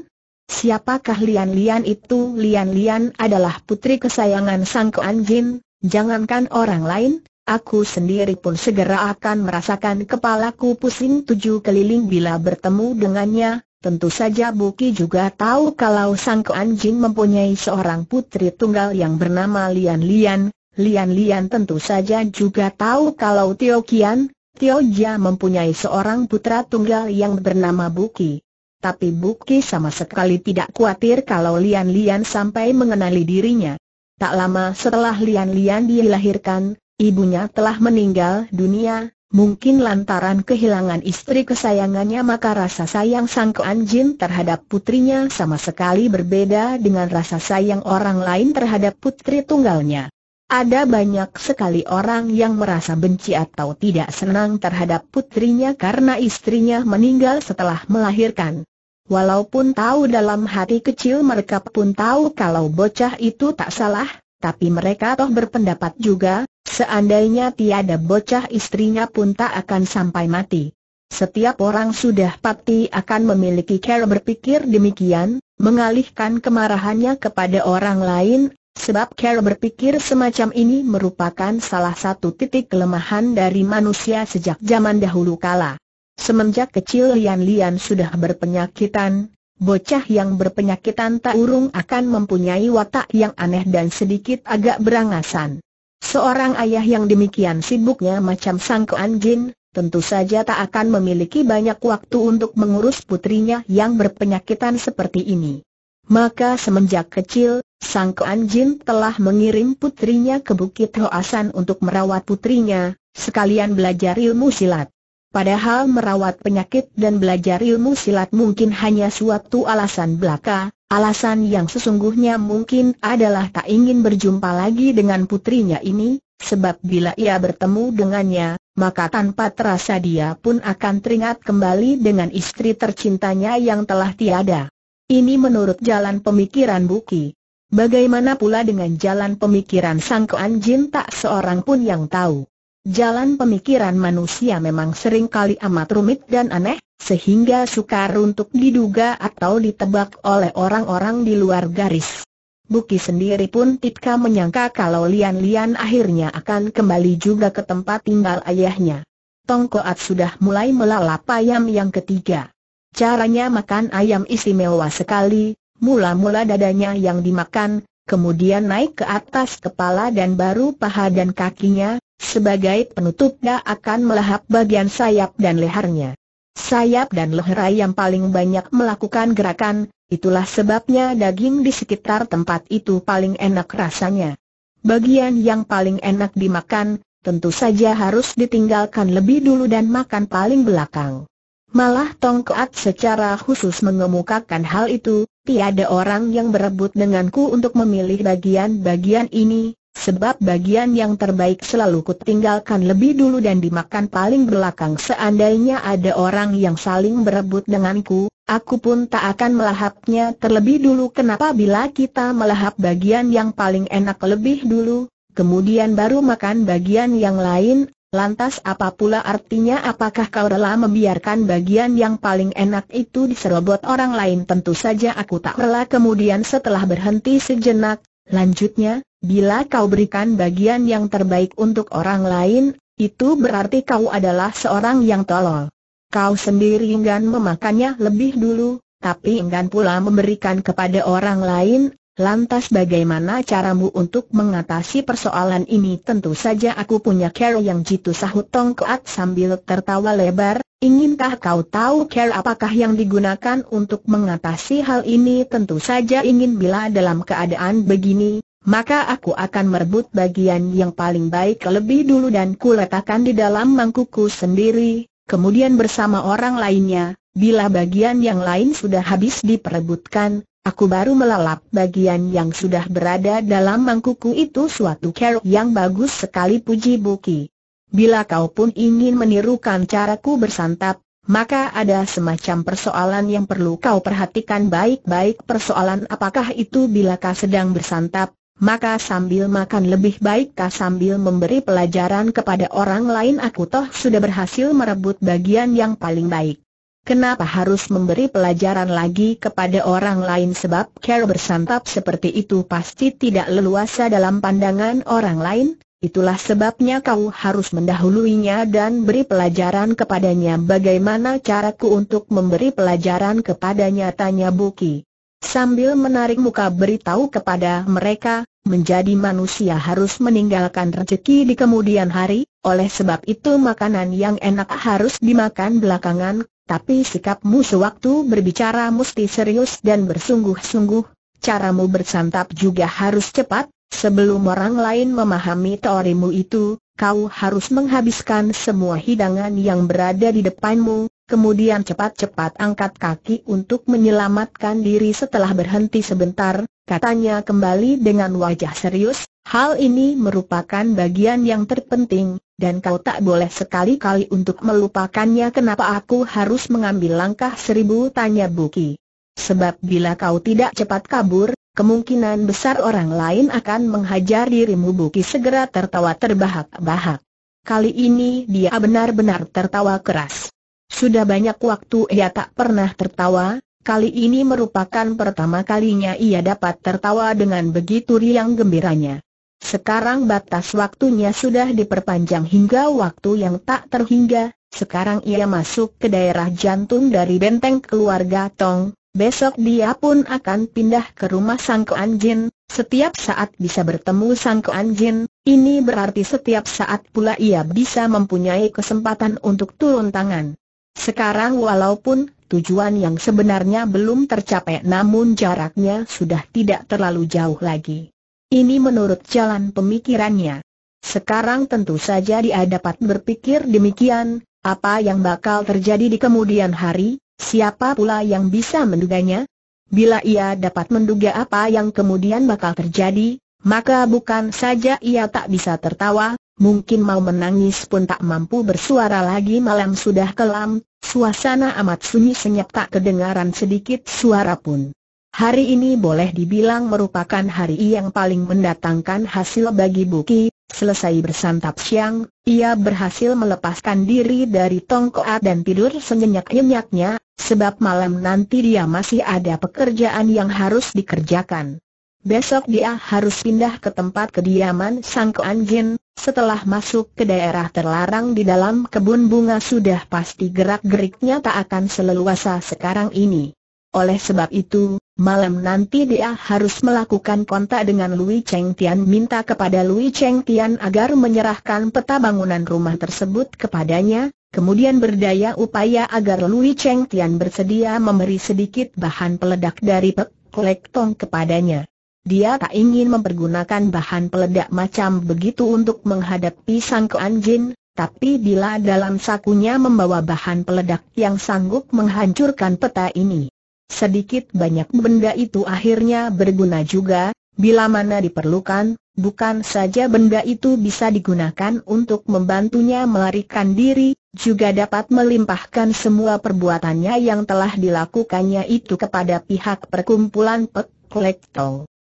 Siapakah Lian Lian itu? Lian Lian adalah putri kesayangan Sang Kuan Jin, jangankan orang lain, aku sendiri pun segera akan merasakan kepalaku pusing tujuh keliling bila bertemu dengannya. Tentu saja Buki juga tahu kalau Sang Kuan Jin mempunyai seorang putri tunggal yang bernama Lian Lian. Lian Lian tentu saja juga tahu kalau Tio Kian, Tioja mempunyai seorang putra tunggal yang bernama Buki. Tapi Buki sama sekali tidak khawatir kalau Lian-Lian sampai mengenali dirinya. Tak lama setelah Lian-Lian dilahirkan, ibunya telah meninggal dunia, mungkin lantaran kehilangan istri kesayangannya maka rasa sayang sang keanjin terhadap putrinya sama sekali berbeda dengan rasa sayang orang lain terhadap putri tunggalnya. Ada banyak sekali orang yang merasa benci atau tidak senang terhadap putrinya karena istrinya meninggal setelah melahirkan. Walaupun tahu dalam hati kecil mereka pun tahu kalau bocah itu tak salah, tapi mereka toh berpendapat juga, seandainya tiada bocah istrinya pun tak akan sampai mati. Setiap orang sudah pasti akan memiliki cara berpikir demikian, mengalihkan kemarahannya kepada orang lain Sebab Carol berpikir semacam ini merupakan salah satu titik kelemahan dari manusia sejak zaman dahulu kala. Semenjak kecil Lian Lian sudah berpenyakitan, Bocah yang berpenyakitan tak urung akan mempunyai watak yang aneh dan sedikit agak berangasan. Seorang ayah yang demikian sibuknya macam sang keanjin, tentu saja tak akan memiliki banyak waktu untuk mengurus putrinya yang berpenyakitan seperti ini. Maka semenjak kecil, Sang Jin telah mengirim putrinya ke Bukit Hoasan untuk merawat putrinya, sekalian belajar ilmu silat. Padahal merawat penyakit dan belajar ilmu silat mungkin hanya suatu alasan belaka, alasan yang sesungguhnya mungkin adalah tak ingin berjumpa lagi dengan putrinya ini, sebab bila ia bertemu dengannya, maka tanpa terasa dia pun akan teringat kembali dengan istri tercintanya yang telah tiada. Ini menurut jalan pemikiran Buki. Bagaimana pula dengan jalan pemikiran Sang Kuan Jin tak seorang pun yang tahu. Jalan pemikiran manusia memang sering kali amat rumit dan aneh, sehingga sukar untuk diduga atau ditebak oleh orang-orang di luar garis. Buki sendiri pun Titka menyangka kalau Lian-Lian akhirnya akan kembali juga ke tempat tinggal ayahnya. Tongkoat sudah mulai melalap ayam yang ketiga. Caranya makan ayam istimewa sekali, mula-mula dadanya yang dimakan, kemudian naik ke atas kepala dan baru paha dan kakinya, sebagai penutupnya akan melahap bagian sayap dan lehernya. Sayap dan leher ayam paling banyak melakukan gerakan, itulah sebabnya daging di sekitar tempat itu paling enak rasanya. Bagian yang paling enak dimakan, tentu saja harus ditinggalkan lebih dulu dan makan paling belakang. Malah tongkat secara khusus mengemukakan hal itu, ada orang yang berebut denganku untuk memilih bagian-bagian ini, sebab bagian yang terbaik selalu kutinggalkan lebih dulu dan dimakan paling belakang Seandainya ada orang yang saling berebut denganku, aku pun tak akan melahapnya terlebih dulu Kenapa bila kita melahap bagian yang paling enak lebih dulu, kemudian baru makan bagian yang lain Lantas apa pula artinya apakah kau rela membiarkan bagian yang paling enak itu diserobot orang lain tentu saja aku tak rela kemudian setelah berhenti sejenak, lanjutnya, bila kau berikan bagian yang terbaik untuk orang lain, itu berarti kau adalah seorang yang tolol. Kau sendiri enggan memakannya lebih dulu, tapi enggan pula memberikan kepada orang lain, Lantas bagaimana caramu untuk mengatasi persoalan ini? Tentu saja aku punya care yang jitu sahut Tong Koat sambil tertawa lebar. Inginkah kau tahu care apakah yang digunakan untuk mengatasi hal ini? Tentu saja ingin bila dalam keadaan begini, maka aku akan merebut bagian yang paling baik lebih dulu dan kuletakkan di dalam mangkuku sendiri, kemudian bersama orang lainnya, Bila bagian yang lain sudah habis diperebutkan, Aku baru melalap bagian yang sudah berada dalam mangkuku itu suatu kerok yang bagus sekali puji Buki. Bila kau pun ingin menirukan caraku bersantap, maka ada semacam persoalan yang perlu kau perhatikan baik-baik persoalan apakah itu bila kau sedang bersantap, maka sambil makan lebih baik kau sambil memberi pelajaran kepada orang lain aku toh sudah berhasil merebut bagian yang paling baik. Kenapa harus memberi pelajaran lagi kepada orang lain sebab Carol bersantap seperti itu pasti tidak leluasa dalam pandangan orang lain? Itulah sebabnya kau harus mendahuluinya dan beri pelajaran kepadanya bagaimana caraku untuk memberi pelajaran kepadanya tanya Buki. Sambil menarik muka beritahu kepada mereka, menjadi manusia harus meninggalkan rezeki di kemudian hari, oleh sebab itu makanan yang enak harus dimakan belakangan, tapi sikapmu sewaktu berbicara mesti serius dan bersungguh-sungguh, caramu bersantap juga harus cepat, sebelum orang lain memahami teorimu itu, kau harus menghabiskan semua hidangan yang berada di depanmu, kemudian cepat-cepat angkat kaki untuk menyelamatkan diri setelah berhenti sebentar, katanya kembali dengan wajah serius, hal ini merupakan bagian yang terpenting, dan kau tak boleh sekali-kali untuk melupakannya kenapa aku harus mengambil langkah seribu tanya Buki. Sebab bila kau tidak cepat kabur, kemungkinan besar orang lain akan menghajar dirimu Buki segera tertawa terbahak-bahak. Kali ini dia benar-benar tertawa keras. Sudah banyak waktu ia tak pernah tertawa, kali ini merupakan pertama kalinya ia dapat tertawa dengan begitu riang gembiranya. Sekarang batas waktunya sudah diperpanjang hingga waktu yang tak terhingga, sekarang ia masuk ke daerah jantung dari benteng keluarga Tong, besok dia pun akan pindah ke rumah Sang Kuan Jin, setiap saat bisa bertemu Sang Kuan Jin, ini berarti setiap saat pula ia bisa mempunyai kesempatan untuk turun tangan. Sekarang walaupun tujuan yang sebenarnya belum tercapai namun jaraknya sudah tidak terlalu jauh lagi. Ini menurut jalan pemikirannya. Sekarang tentu saja dia dapat berpikir demikian, apa yang bakal terjadi di kemudian hari, siapa pula yang bisa menduganya? Bila ia dapat menduga apa yang kemudian bakal terjadi, maka bukan saja ia tak bisa tertawa, mungkin mau menangis pun tak mampu bersuara lagi malam sudah kelam, suasana amat sunyi senyap tak kedengaran sedikit suara pun. Hari ini boleh dibilang merupakan hari yang paling mendatangkan hasil bagi Buki. Selesai bersantap siang, ia berhasil melepaskan diri dari tongkoat dan tidur senyenyak-nyenyaknya, sebab malam nanti dia masih ada pekerjaan yang harus dikerjakan. Besok dia harus pindah ke tempat kediaman Sang Anjin, setelah masuk ke daerah terlarang di dalam kebun bunga sudah pasti gerak-geriknya tak akan seleluasa sekarang ini. Oleh sebab itu, Malam nanti dia harus melakukan kontak dengan Lui Cheng Tian minta kepada Lui Cheng Tian agar menyerahkan peta bangunan rumah tersebut kepadanya, kemudian berdaya upaya agar Lui Cheng Tian bersedia memberi sedikit bahan peledak dari Pek tong kepadanya. Dia tak ingin mempergunakan bahan peledak macam begitu untuk menghadapi Sang Kuan Jin, tapi bila dalam sakunya membawa bahan peledak yang sanggup menghancurkan peta ini Sedikit banyak benda itu akhirnya berguna juga, bila mana diperlukan, bukan saja benda itu bisa digunakan untuk membantunya melarikan diri, juga dapat melimpahkan semua perbuatannya yang telah dilakukannya itu kepada pihak perkumpulan Pek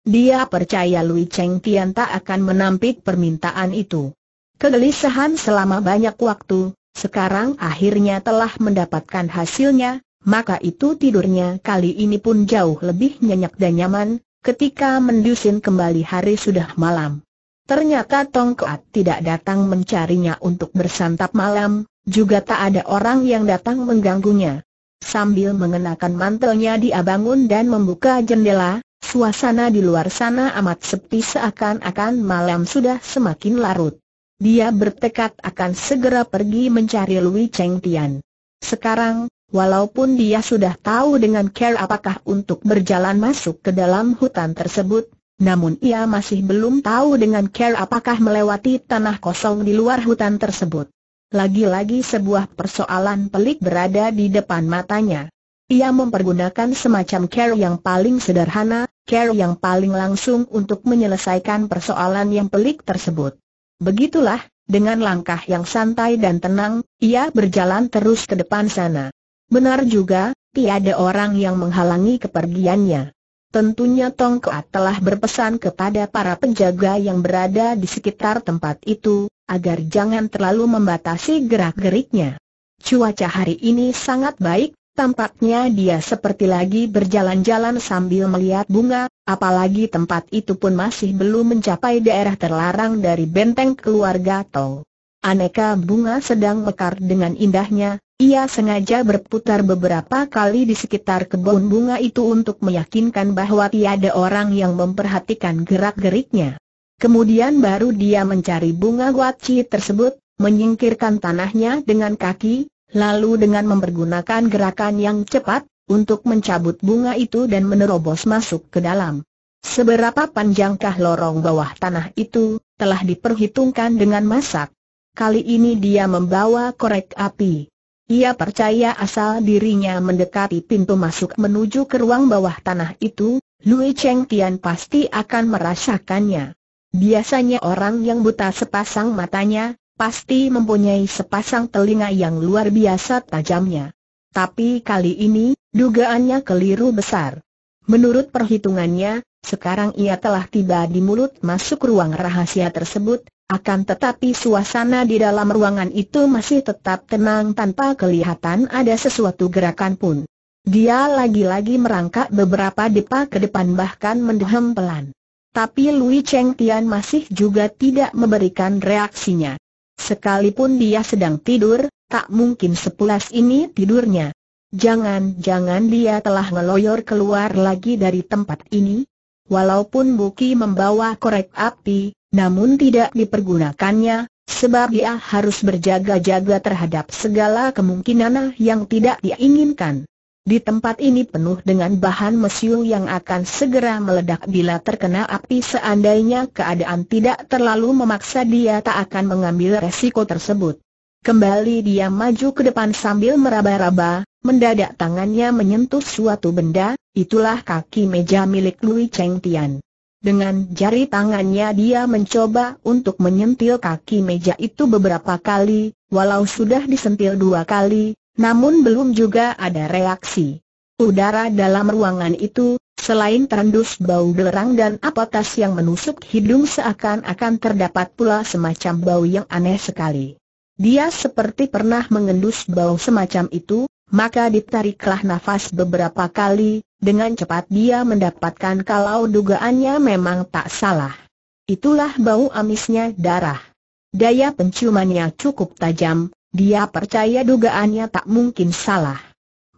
Dia percaya Lui Cheng Tian tak akan menampik permintaan itu. Kegelisahan selama banyak waktu, sekarang akhirnya telah mendapatkan hasilnya, maka itu tidurnya kali ini pun jauh lebih nyenyak dan nyaman, ketika mendusin kembali hari sudah malam. Ternyata Tong Kuat tidak datang mencarinya untuk bersantap malam, juga tak ada orang yang datang mengganggunya. Sambil mengenakan mantelnya dia bangun dan membuka jendela, suasana di luar sana amat sepi seakan-akan malam sudah semakin larut. Dia bertekad akan segera pergi mencari Lui Cheng Tian. Sekarang, Walaupun dia sudah tahu dengan care apakah untuk berjalan masuk ke dalam hutan tersebut, namun ia masih belum tahu dengan care apakah melewati tanah kosong di luar hutan tersebut. Lagi-lagi sebuah persoalan pelik berada di depan matanya. Ia mempergunakan semacam care yang paling sederhana, care yang paling langsung untuk menyelesaikan persoalan yang pelik tersebut. Begitulah, dengan langkah yang santai dan tenang, ia berjalan terus ke depan sana. Benar juga, tiada orang yang menghalangi kepergiannya. Tentunya Tong telah berpesan kepada para penjaga yang berada di sekitar tempat itu, agar jangan terlalu membatasi gerak-geriknya. Cuaca hari ini sangat baik, tampaknya dia seperti lagi berjalan-jalan sambil melihat bunga, apalagi tempat itu pun masih belum mencapai daerah terlarang dari benteng keluarga Tong. Aneka bunga sedang mekar dengan indahnya, ia sengaja berputar beberapa kali di sekitar kebun bunga itu untuk meyakinkan bahwa tiada orang yang memperhatikan gerak-geriknya. Kemudian baru dia mencari bunga guaci tersebut, menyingkirkan tanahnya dengan kaki, lalu dengan mempergunakan gerakan yang cepat, untuk mencabut bunga itu dan menerobos masuk ke dalam. Seberapa panjangkah lorong bawah tanah itu, telah diperhitungkan dengan masak. Kali ini dia membawa korek api. Ia percaya asal dirinya mendekati pintu masuk menuju ke ruang bawah tanah itu, Lui Cheng Tian pasti akan merasakannya. Biasanya orang yang buta sepasang matanya, pasti mempunyai sepasang telinga yang luar biasa tajamnya. Tapi kali ini, dugaannya keliru besar. Menurut perhitungannya, sekarang ia telah tiba di mulut masuk ruang rahasia tersebut, akan tetapi suasana di dalam ruangan itu masih tetap tenang tanpa kelihatan ada sesuatu gerakan pun. Dia lagi-lagi merangkak beberapa depa ke depan bahkan mendehem pelan. Tapi Lui Cheng Tian masih juga tidak memberikan reaksinya. Sekalipun dia sedang tidur, tak mungkin sepulas ini tidurnya. Jangan-jangan dia telah ngeloyor keluar lagi dari tempat ini? Walaupun Buki membawa korek api, namun tidak dipergunakannya, sebab dia harus berjaga-jaga terhadap segala kemungkinan yang tidak diinginkan. Di tempat ini penuh dengan bahan mesiu yang akan segera meledak bila terkena api seandainya keadaan tidak terlalu memaksa dia tak akan mengambil resiko tersebut. Kembali dia maju ke depan sambil meraba-raba, Mendadak tangannya menyentuh suatu benda, itulah kaki meja milik Lui Cheng Tian. Dengan jari tangannya dia mencoba untuk menyentil kaki meja itu beberapa kali, walau sudah disentil dua kali, namun belum juga ada reaksi. Udara dalam ruangan itu, selain terendus bau belerang dan apotas yang menusuk hidung seakan-akan terdapat pula semacam bau yang aneh sekali. Dia seperti pernah mengendus bau semacam itu, maka ditariklah nafas beberapa kali, dengan cepat dia mendapatkan kalau dugaannya memang tak salah. Itulah bau amisnya darah. Daya penciumannya cukup tajam, dia percaya dugaannya tak mungkin salah.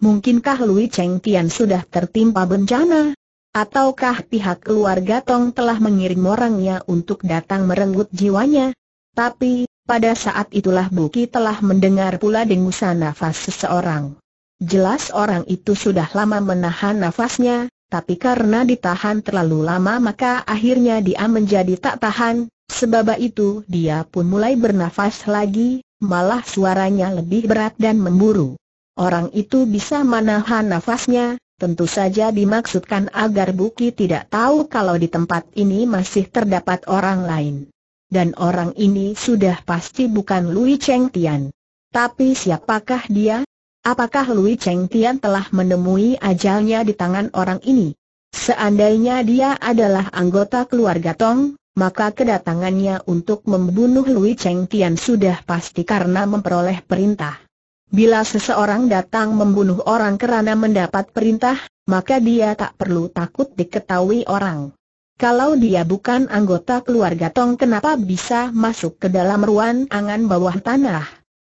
Mungkinkah Lui Cheng Tian sudah tertimpa bencana? Ataukah pihak keluarga Tong telah mengirim orangnya untuk datang merenggut jiwanya? Tapi, pada saat itulah Buki telah mendengar pula dengusan nafas seseorang. Jelas orang itu sudah lama menahan nafasnya, tapi karena ditahan terlalu lama maka akhirnya dia menjadi tak tahan, sebab itu dia pun mulai bernafas lagi, malah suaranya lebih berat dan memburu. Orang itu bisa menahan nafasnya, Tentu saja dimaksudkan agar Buki tidak tahu kalau di tempat ini masih terdapat orang lain dan orang ini sudah pasti bukan Lui Cheng Tian. Tapi siapakah dia? Apakah Lui Cheng Tian telah menemui ajalnya di tangan orang ini? Seandainya dia adalah anggota keluarga Tong, maka kedatangannya untuk membunuh Lui Cheng Tian sudah pasti karena memperoleh perintah. Bila seseorang datang membunuh orang karena mendapat perintah, maka dia tak perlu takut diketahui orang. Kalau dia bukan anggota keluarga Tong kenapa bisa masuk ke dalam ruang angan bawah tanah?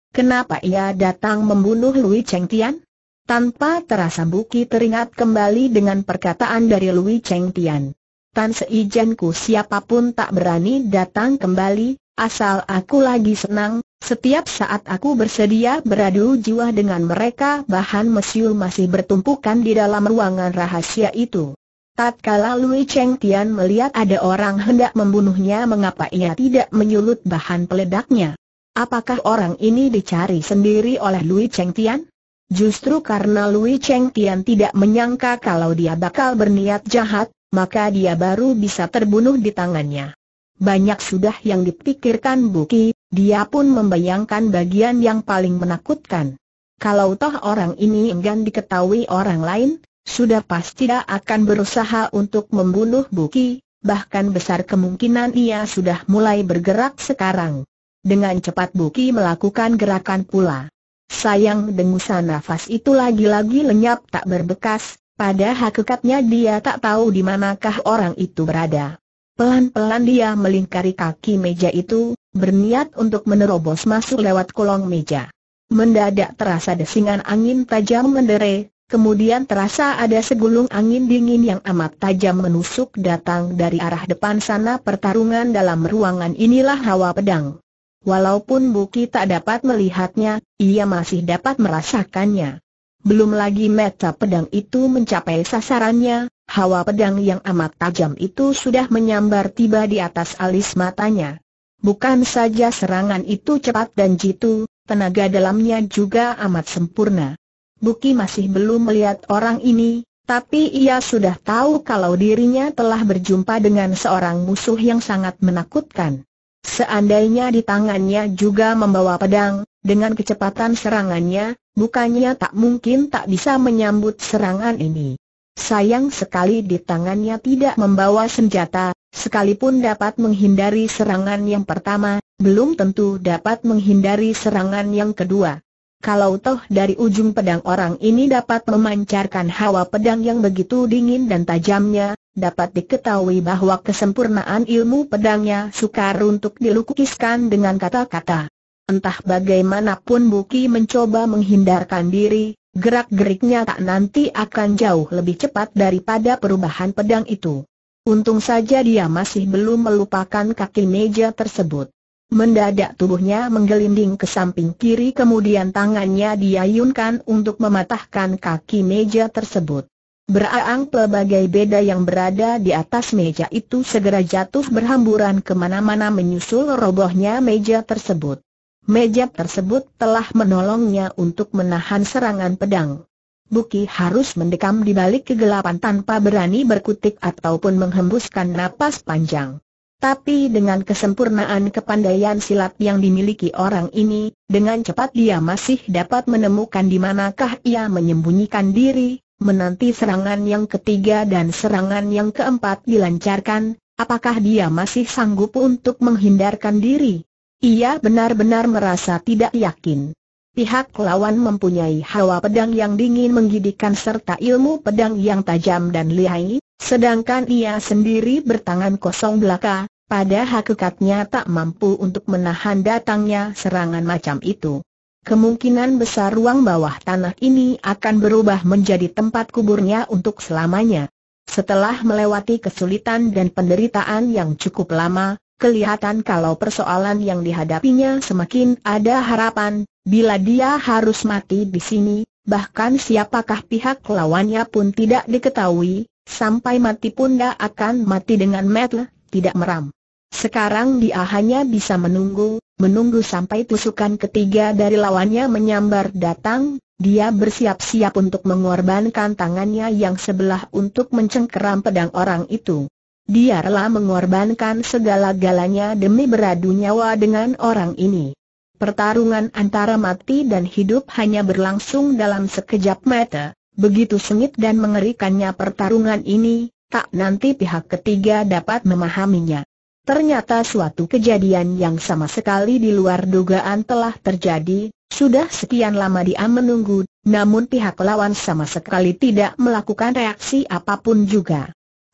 Kenapa ia datang membunuh Lui Cheng Tian? Tanpa terasa Buki teringat kembali dengan perkataan dari Lui Cheng Tian. Tan seijanku siapapun tak berani datang kembali, Asal aku lagi senang, setiap saat aku bersedia beradu jiwa dengan mereka Bahan mesiu masih bertumpukan di dalam ruangan rahasia itu Tatkala Lui Cheng Tian melihat ada orang hendak membunuhnya mengapa ia tidak menyulut bahan peledaknya? Apakah orang ini dicari sendiri oleh Lui Cheng Tian? Justru karena Lui Cheng Tian tidak menyangka kalau dia bakal berniat jahat, maka dia baru bisa terbunuh di tangannya. Banyak sudah yang dipikirkan Buki, dia pun membayangkan bagian yang paling menakutkan. Kalau toh orang ini enggan diketahui orang lain, sudah pasti dia akan berusaha untuk membunuh Buki, bahkan besar kemungkinan ia sudah mulai bergerak sekarang. Dengan cepat Buki melakukan gerakan pula. Sayang dengusan nafas itu lagi-lagi lenyap tak berbekas, pada hakikatnya dia tak tahu di manakah orang itu berada. Pelan-pelan dia melingkari kaki meja itu, berniat untuk menerobos masuk lewat kolong meja. Mendadak terasa desingan angin tajam mendere, Kemudian terasa ada segulung angin dingin yang amat tajam menusuk datang dari arah depan sana pertarungan dalam ruangan inilah hawa pedang. Walaupun Buki tak dapat melihatnya, ia masih dapat merasakannya. Belum lagi meta pedang itu mencapai sasarannya, hawa pedang yang amat tajam itu sudah menyambar tiba di atas alis matanya. Bukan saja serangan itu cepat dan jitu, tenaga dalamnya juga amat sempurna. Buki masih belum melihat orang ini, tapi ia sudah tahu kalau dirinya telah berjumpa dengan seorang musuh yang sangat menakutkan. Seandainya di tangannya juga membawa pedang, dengan kecepatan serangannya, bukannya tak mungkin tak bisa menyambut serangan ini. Sayang sekali di tangannya tidak membawa senjata, sekalipun dapat menghindari serangan yang pertama, belum tentu dapat menghindari serangan yang kedua. Kalau toh dari ujung pedang orang ini dapat memancarkan hawa pedang yang begitu dingin dan tajamnya, dapat diketahui bahwa kesempurnaan ilmu pedangnya sukar untuk dilukiskan dengan kata-kata. Entah bagaimanapun Buki mencoba menghindarkan diri, gerak-geriknya tak nanti akan jauh lebih cepat daripada perubahan pedang itu. Untung saja dia masih belum melupakan kaki meja tersebut. Mendadak tubuhnya menggelinding ke samping kiri kemudian tangannya diayunkan untuk mematahkan kaki meja tersebut. Beraang pelbagai beda yang berada di atas meja itu segera jatuh berhamburan kemana-mana menyusul robohnya meja tersebut. Meja tersebut telah menolongnya untuk menahan serangan pedang. Buki harus mendekam di balik kegelapan tanpa berani berkutik ataupun menghembuskan napas panjang. Tapi dengan kesempurnaan kepandaian silat yang dimiliki orang ini, dengan cepat dia masih dapat menemukan di manakah ia menyembunyikan diri, menanti serangan yang ketiga dan serangan yang keempat dilancarkan, apakah dia masih sanggup untuk menghindarkan diri? Ia benar-benar merasa tidak yakin. Pihak lawan mempunyai hawa pedang yang dingin menggidikan serta ilmu pedang yang tajam dan lihai, sedangkan ia sendiri bertangan kosong belaka, pada hakikatnya tak mampu untuk menahan datangnya serangan macam itu. Kemungkinan besar ruang bawah tanah ini akan berubah menjadi tempat kuburnya untuk selamanya. Setelah melewati kesulitan dan penderitaan yang cukup lama, kelihatan kalau persoalan yang dihadapinya semakin ada harapan, bila dia harus mati di sini, bahkan siapakah pihak lawannya pun tidak diketahui, sampai mati pun dia akan mati dengan metel, tidak meram. Sekarang dia hanya bisa menunggu, menunggu sampai tusukan ketiga dari lawannya menyambar datang, dia bersiap-siap untuk mengorbankan tangannya yang sebelah untuk mencengkeram pedang orang itu. Dia rela mengorbankan segala-galanya demi beradu nyawa dengan orang ini. Pertarungan antara mati dan hidup hanya berlangsung dalam sekejap mata. Begitu sengit dan mengerikannya pertarungan ini, tak nanti pihak ketiga dapat memahaminya. Ternyata suatu kejadian yang sama sekali di luar dugaan telah terjadi, sudah sekian lama dia menunggu, namun pihak lawan sama sekali tidak melakukan reaksi apapun juga.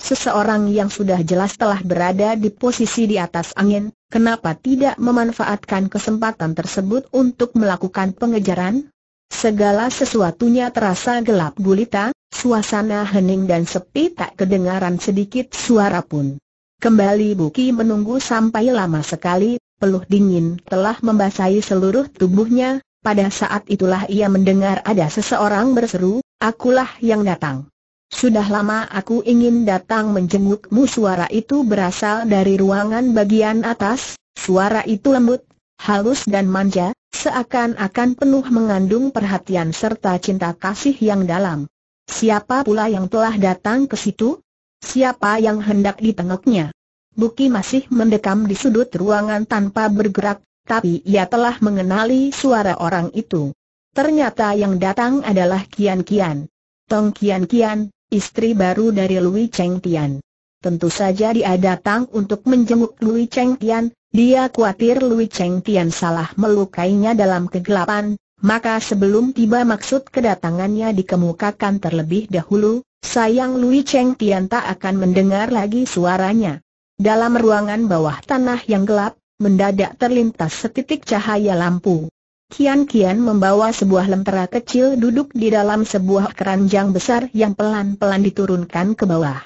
Seseorang yang sudah jelas telah berada di posisi di atas angin, kenapa tidak memanfaatkan kesempatan tersebut untuk melakukan pengejaran? Segala sesuatunya terasa gelap gulita, suasana hening dan sepi tak kedengaran sedikit suara pun. Kembali Buki menunggu sampai lama sekali, peluh dingin telah membasahi seluruh tubuhnya, pada saat itulah ia mendengar ada seseorang berseru, akulah yang datang. Sudah lama aku ingin datang menjengukmu suara itu berasal dari ruangan bagian atas, suara itu lembut, halus dan manja, seakan-akan penuh mengandung perhatian serta cinta kasih yang dalam. Siapa pula yang telah datang ke situ? Siapa yang hendak ditengoknya? Buki masih mendekam di sudut ruangan tanpa bergerak, tapi ia telah mengenali suara orang itu. Ternyata yang datang adalah Kian Kian. Tong Kian Kian, istri baru dari Lui Cheng Tian. Tentu saja dia datang untuk menjenguk Lui Cheng Tian, dia khawatir Lui Cheng Tian salah melukainya dalam kegelapan, maka sebelum tiba maksud kedatangannya dikemukakan terlebih dahulu, sayang Lui Cheng Tian tak akan mendengar lagi suaranya. Dalam ruangan bawah tanah yang gelap, mendadak terlintas setitik cahaya lampu. Kian Kian membawa sebuah lentera kecil duduk di dalam sebuah keranjang besar yang pelan-pelan diturunkan ke bawah.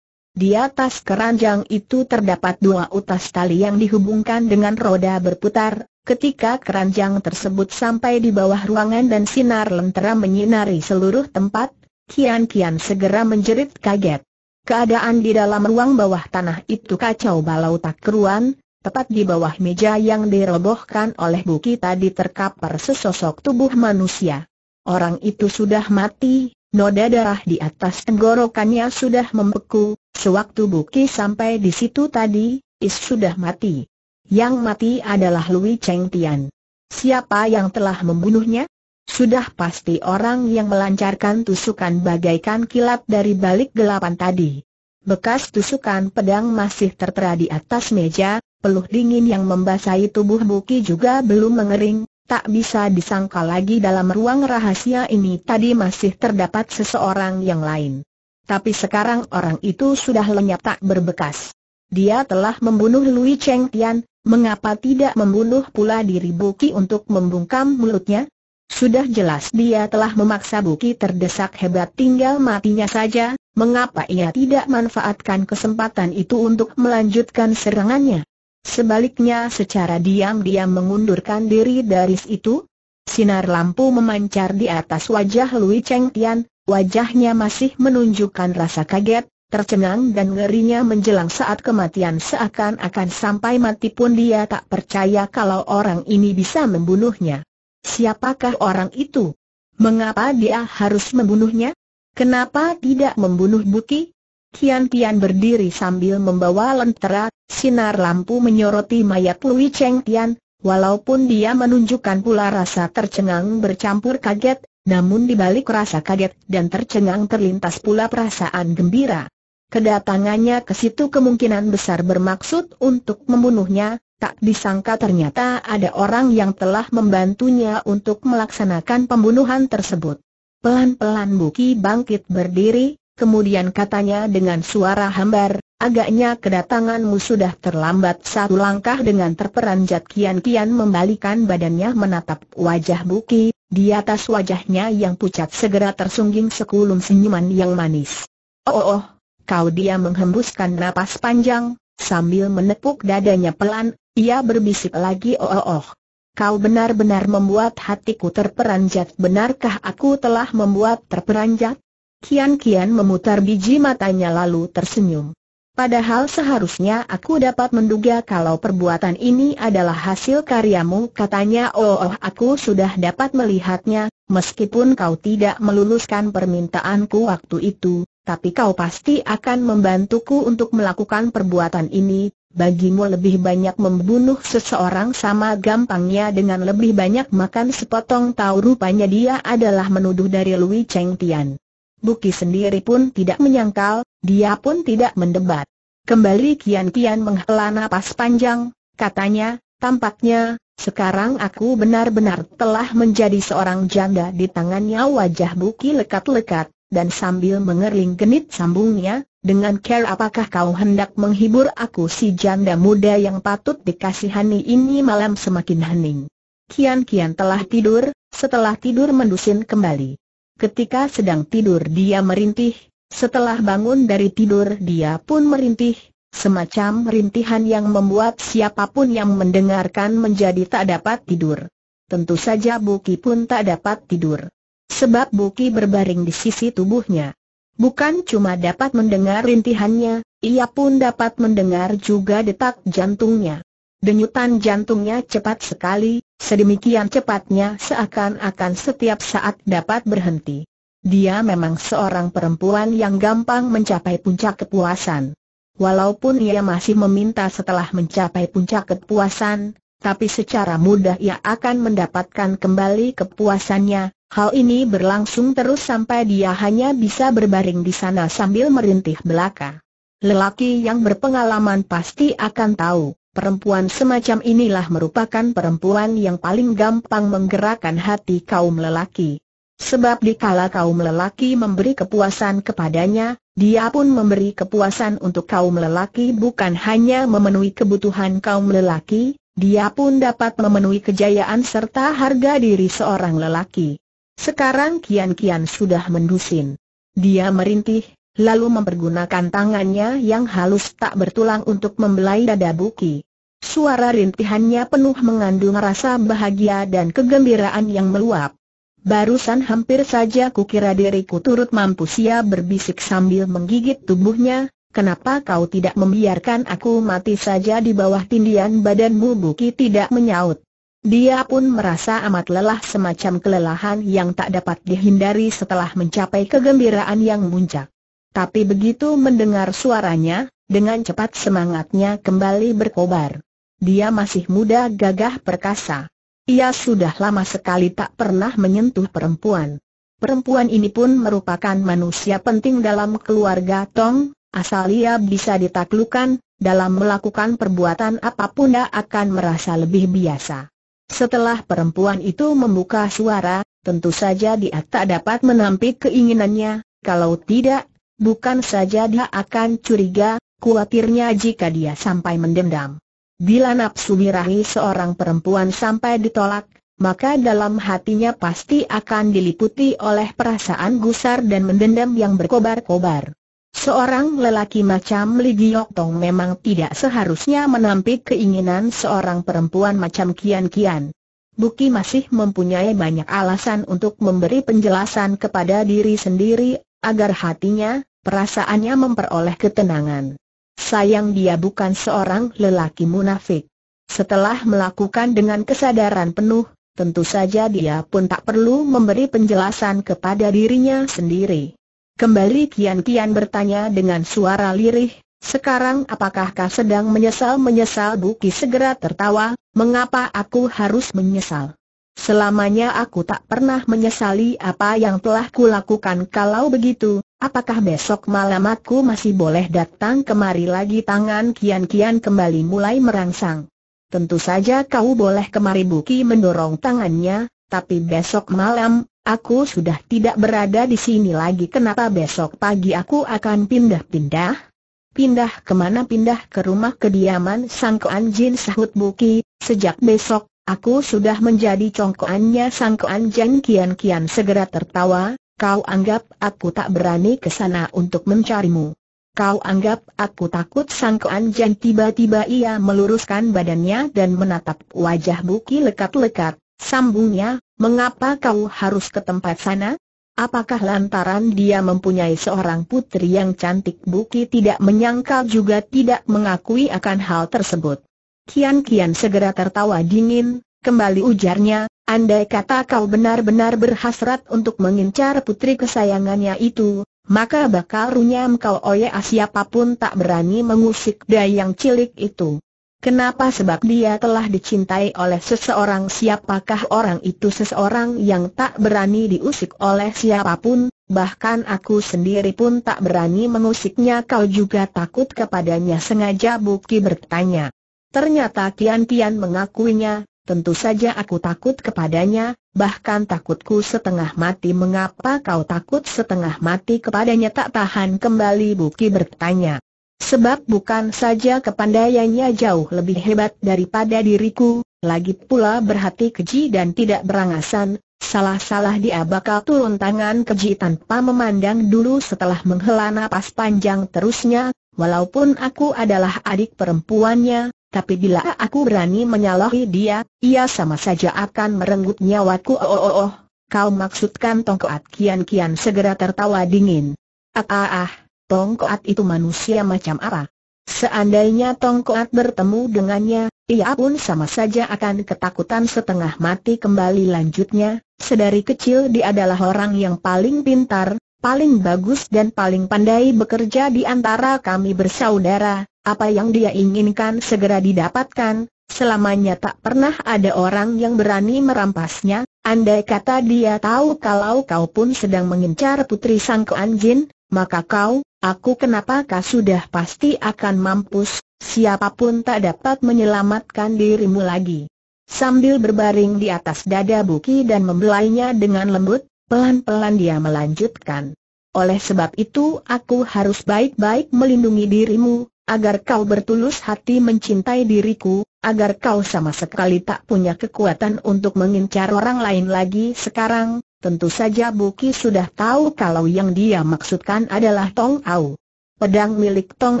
Di atas keranjang itu terdapat dua utas tali yang dihubungkan dengan roda berputar. Ketika keranjang tersebut sampai di bawah ruangan dan sinar lentera menyinari seluruh tempat, Kian Kian segera menjerit kaget. Keadaan di dalam ruang bawah tanah itu kacau balau tak keruan, Tepat di bawah meja yang dirobohkan oleh Buki tadi terkapar sesosok tubuh manusia. Orang itu sudah mati, noda darah di atas tenggorokannya sudah membeku, sewaktu Buki sampai di situ tadi, Is sudah mati. Yang mati adalah Lui Cheng Tian. Siapa yang telah membunuhnya? Sudah pasti orang yang melancarkan tusukan bagaikan kilat dari balik gelapan tadi. Bekas tusukan pedang masih tertera di atas meja, peluh dingin yang membasahi tubuh Buki juga belum mengering, tak bisa disangka lagi dalam ruang rahasia ini tadi masih terdapat seseorang yang lain. Tapi sekarang orang itu sudah lenyap tak berbekas. Dia telah membunuh Lui Cheng Tian, mengapa tidak membunuh pula diri Buki untuk membungkam mulutnya? Sudah jelas dia telah memaksa Buki terdesak hebat tinggal matinya saja, mengapa ia tidak manfaatkan kesempatan itu untuk melanjutkan serangannya? Sebaliknya secara diam-diam mengundurkan diri dari situ. Sinar lampu memancar di atas wajah Lui Cheng Tian, wajahnya masih menunjukkan rasa kaget, tercengang dan ngerinya menjelang saat kematian seakan-akan sampai mati pun dia tak percaya kalau orang ini bisa membunuhnya. Siapakah orang itu? Mengapa dia harus membunuhnya? Kenapa tidak membunuh Buki? Kian Tian berdiri sambil membawa lentera, sinar lampu menyoroti mayat Lui Cheng Tian, walaupun dia menunjukkan pula rasa tercengang bercampur kaget, namun dibalik rasa kaget dan tercengang terlintas pula perasaan gembira. Kedatangannya ke situ kemungkinan besar bermaksud untuk membunuhnya, tak disangka ternyata ada orang yang telah membantunya untuk melaksanakan pembunuhan tersebut. Pelan-pelan Buki bangkit berdiri, kemudian katanya dengan suara hambar, agaknya kedatanganmu sudah terlambat satu langkah dengan terperanjat kian-kian membalikan badannya menatap wajah Buki, di atas wajahnya yang pucat segera tersungging sekulum senyuman yang manis. Oh oh, oh kau dia menghembuskan napas panjang, sambil menepuk dadanya pelan, ia berbisik lagi oh oh oh. Kau benar-benar membuat hatiku terperanjat Benarkah aku telah membuat terperanjat? Kian-kian memutar biji matanya lalu tersenyum. Padahal seharusnya aku dapat menduga kalau perbuatan ini adalah hasil karyamu katanya oh, oh aku sudah dapat melihatnya, meskipun kau tidak meluluskan permintaanku waktu itu, tapi kau pasti akan membantuku untuk melakukan perbuatan ini, bagimu lebih banyak membunuh seseorang sama gampangnya dengan lebih banyak makan sepotong tahu rupanya dia adalah menuduh dari Louis Cheng Tian. Buki sendiri pun tidak menyangkal, dia pun tidak mendebat. Kembali kian-kian menghela napas panjang, katanya, tampaknya, sekarang aku benar-benar telah menjadi seorang janda di tangannya wajah Buki lekat-lekat, dan sambil mengerling genit sambungnya, dengan care apakah kau hendak menghibur aku si janda muda yang patut dikasihani ini malam semakin hening. Kian-kian telah tidur, setelah tidur mendusin kembali. Ketika sedang tidur dia merintih, setelah bangun dari tidur dia pun merintih, semacam rintihan yang membuat siapapun yang mendengarkan menjadi tak dapat tidur. Tentu saja Buki pun tak dapat tidur. Sebab Buki berbaring di sisi tubuhnya. Bukan cuma dapat mendengar rintihannya, ia pun dapat mendengar juga detak jantungnya. Denyutan jantungnya cepat sekali, Sedemikian cepatnya seakan-akan setiap saat dapat berhenti. Dia memang seorang perempuan yang gampang mencapai puncak kepuasan. Walaupun ia masih meminta setelah mencapai puncak kepuasan, tapi secara mudah ia akan mendapatkan kembali kepuasannya. Hal ini berlangsung terus sampai dia hanya bisa berbaring di sana sambil merintih belaka. Lelaki yang berpengalaman pasti akan tahu, perempuan semacam inilah merupakan perempuan yang paling gampang menggerakkan hati kaum lelaki. Sebab dikala kaum lelaki memberi kepuasan kepadanya, dia pun memberi kepuasan untuk kaum lelaki bukan hanya memenuhi kebutuhan kaum lelaki, dia pun dapat memenuhi kejayaan serta harga diri seorang lelaki. Sekarang kian-kian sudah mendusin. Dia merintih, lalu mempergunakan tangannya yang halus tak bertulang untuk membelai dada Buki. Suara rintihannya penuh mengandung rasa bahagia dan kegembiraan yang meluap. Barusan hampir saja kukira diriku turut mampu sia berbisik sambil menggigit tubuhnya, kenapa kau tidak membiarkan aku mati saja di bawah tindian badanmu Buki tidak menyaut. Dia pun merasa amat lelah semacam kelelahan yang tak dapat dihindari setelah mencapai kegembiraan yang muncak. Tapi begitu mendengar suaranya, dengan cepat semangatnya kembali berkobar. Dia masih muda gagah perkasa. Ia sudah lama sekali tak pernah menyentuh perempuan. Perempuan ini pun merupakan manusia penting dalam keluarga Tong, asal ia bisa ditaklukan, dalam melakukan perbuatan apapun dia akan merasa lebih biasa. Setelah perempuan itu membuka suara, tentu saja dia tak dapat menampik keinginannya, kalau tidak Bukan saja dia akan curiga, kuatirnya jika dia sampai mendendam. Bila nafsu birahi seorang perempuan sampai ditolak, maka dalam hatinya pasti akan diliputi oleh perasaan gusar dan mendendam yang berkobar-kobar. Seorang lelaki macam Li Giok Tong memang tidak seharusnya menampik keinginan seorang perempuan macam Kian Kian. Buki masih mempunyai banyak alasan untuk memberi penjelasan kepada diri sendiri, agar hatinya, perasaannya memperoleh ketenangan. Sayang dia bukan seorang lelaki munafik. Setelah melakukan dengan kesadaran penuh, tentu saja dia pun tak perlu memberi penjelasan kepada dirinya sendiri. Kembali Kian Kian bertanya dengan suara lirih, sekarang apakah kau sedang menyesal-menyesal Buki segera tertawa, mengapa aku harus menyesal? Selamanya aku tak pernah menyesali apa yang telah kulakukan kalau begitu, Apakah besok malam aku masih boleh datang kemari lagi tangan kian-kian kembali mulai merangsang? Tentu saja kau boleh kemari Buki mendorong tangannya, tapi besok malam, aku sudah tidak berada di sini lagi kenapa besok pagi aku akan pindah-pindah? Pindah kemana pindah ke rumah kediaman Sang Koan Jin sahut Buki, sejak besok, aku sudah menjadi congkoannya Sang Koan Jin kian-kian segera tertawa, Kau anggap aku tak berani ke sana untuk mencarimu. Kau anggap aku takut sang keanjan tiba-tiba ia meluruskan badannya dan menatap wajah Buki lekat-lekat, sambungnya, mengapa kau harus ke tempat sana? Apakah lantaran dia mempunyai seorang putri yang cantik Buki tidak menyangkal juga tidak mengakui akan hal tersebut. Kian-kian segera tertawa dingin, kembali ujarnya, Andai kata kau benar-benar berhasrat untuk mengincar putri kesayangannya itu, maka bakal runyam kau oya ah, siapapun tak berani mengusik dayang cilik itu. Kenapa sebab dia telah dicintai oleh seseorang siapakah orang itu seseorang yang tak berani diusik oleh siapapun, bahkan aku sendiri pun tak berani mengusiknya kau juga takut kepadanya sengaja Buki bertanya. Ternyata kian-kian mengakuinya, tentu saja aku takut kepadanya, bahkan takutku setengah mati mengapa kau takut setengah mati kepadanya tak tahan kembali Buki bertanya. Sebab bukan saja kepandaiannya jauh lebih hebat daripada diriku, lagi pula berhati keji dan tidak berangasan, salah-salah dia bakal turun tangan keji tanpa memandang dulu setelah menghela napas panjang terusnya, walaupun aku adalah adik perempuannya, tapi bila aku berani menyalahi dia, ia sama saja akan merenggut nyawaku. Oh, oh, oh, oh. kau maksudkan tongkoat kian kian segera tertawa dingin. Ah, ah, ah, tongkoat itu manusia macam apa? Seandainya tongkoat bertemu dengannya, ia pun sama saja akan ketakutan setengah mati kembali lanjutnya, sedari kecil dia adalah orang yang paling pintar, paling bagus dan paling pandai bekerja di antara kami bersaudara, apa yang dia inginkan segera didapatkan, selamanya tak pernah ada orang yang berani merampasnya, andai kata dia tahu kalau kau pun sedang mengincar putri sang Anjin, maka kau, aku kenapa kau sudah pasti akan mampus, siapapun tak dapat menyelamatkan dirimu lagi. Sambil berbaring di atas dada Buki dan membelainya dengan lembut, Pelan-pelan dia melanjutkan. Oleh sebab itu aku harus baik-baik melindungi dirimu, agar kau bertulus hati mencintai diriku, agar kau sama sekali tak punya kekuatan untuk mengincar orang lain lagi sekarang. Tentu saja Buki sudah tahu kalau yang dia maksudkan adalah Tong Au. Pedang milik Tong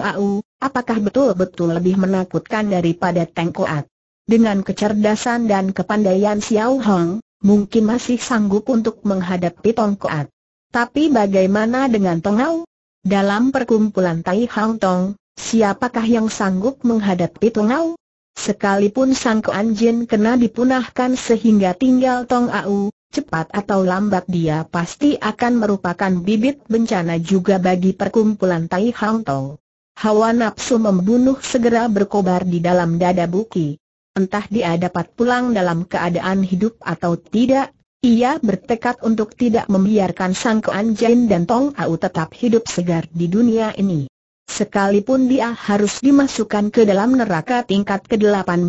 Au, apakah betul-betul lebih menakutkan daripada Tengkoat? Dengan kecerdasan dan kepandaian Xiao Hong, mungkin masih sanggup untuk menghadapi Tongkoat. Tapi bagaimana dengan Tongau? Dalam perkumpulan Tai Hang Tong, siapakah yang sanggup menghadapi Tongau? Sekalipun Sang Kuan Jin kena dipunahkan sehingga tinggal Tong Au, cepat atau lambat dia pasti akan merupakan bibit bencana juga bagi perkumpulan Tai Hang Tong. Hawa nafsu membunuh segera berkobar di dalam dada Buki entah dia dapat pulang dalam keadaan hidup atau tidak, ia bertekad untuk tidak membiarkan Sang Kuan Jin dan Tong Au tetap hidup segar di dunia ini. Sekalipun dia harus dimasukkan ke dalam neraka tingkat ke-18,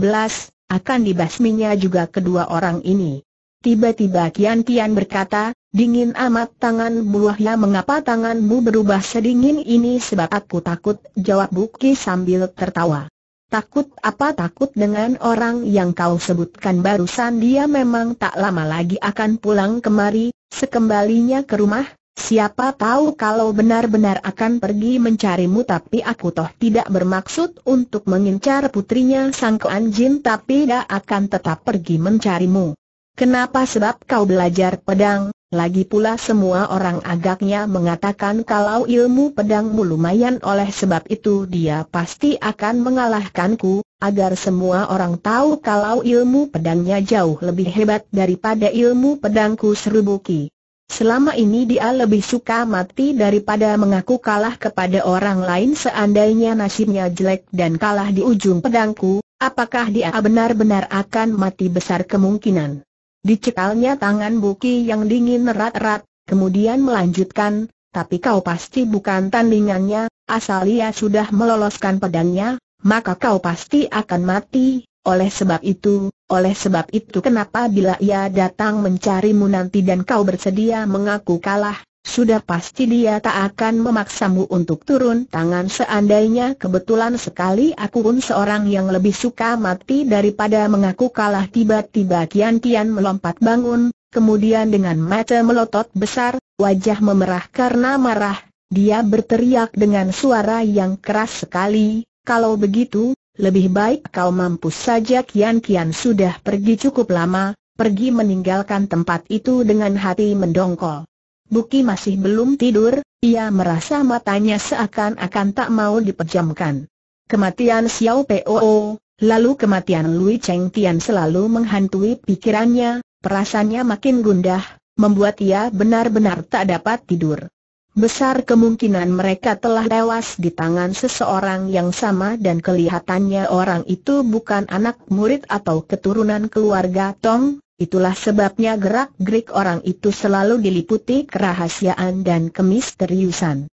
akan dibasminya juga kedua orang ini. Tiba-tiba Kian Kian berkata, dingin amat tangan buahnya mengapa tanganmu berubah sedingin ini sebab aku takut, jawab Buki sambil tertawa. Takut apa takut dengan orang yang kau sebutkan barusan dia memang tak lama lagi akan pulang kemari, sekembalinya ke rumah, siapa tahu kalau benar-benar akan pergi mencarimu tapi aku toh tidak bermaksud untuk mengincar putrinya Sang Kuan Jin tapi dia akan tetap pergi mencarimu. Kenapa sebab kau belajar pedang, lagi pula semua orang agaknya mengatakan kalau ilmu pedangmu lumayan oleh sebab itu dia pasti akan mengalahkanku, agar semua orang tahu kalau ilmu pedangnya jauh lebih hebat daripada ilmu pedangku serubuki. Selama ini dia lebih suka mati daripada mengaku kalah kepada orang lain seandainya nasibnya jelek dan kalah di ujung pedangku, apakah dia benar-benar akan mati besar kemungkinan. Dicekalnya tangan Buki yang dingin erat-erat, kemudian melanjutkan, tapi kau pasti bukan tandingannya, asal ia sudah meloloskan pedangnya, maka kau pasti akan mati, oleh sebab itu, oleh sebab itu kenapa bila ia datang mencarimu nanti dan kau bersedia mengaku kalah, sudah pasti dia tak akan memaksamu untuk turun tangan seandainya kebetulan sekali aku pun seorang yang lebih suka mati daripada mengaku kalah tiba-tiba Kian kian melompat bangun, kemudian dengan mata melotot besar, wajah memerah karena marah, dia berteriak dengan suara yang keras sekali, kalau begitu, lebih baik kau mampus saja Kian Kian sudah pergi cukup lama, pergi meninggalkan tempat itu dengan hati mendongkol. Buki masih belum tidur, ia merasa matanya seakan-akan tak mau dipejamkan. Kematian Xiao Poo, lalu kematian Lui Cheng Tian selalu menghantui pikirannya, perasaannya makin gundah, membuat ia benar-benar tak dapat tidur. Besar kemungkinan mereka telah tewas di tangan seseorang yang sama dan kelihatannya orang itu bukan anak murid atau keturunan keluarga Tong, Itulah sebabnya gerak-gerik orang itu selalu diliputi kerahasiaan dan kemisteriusan.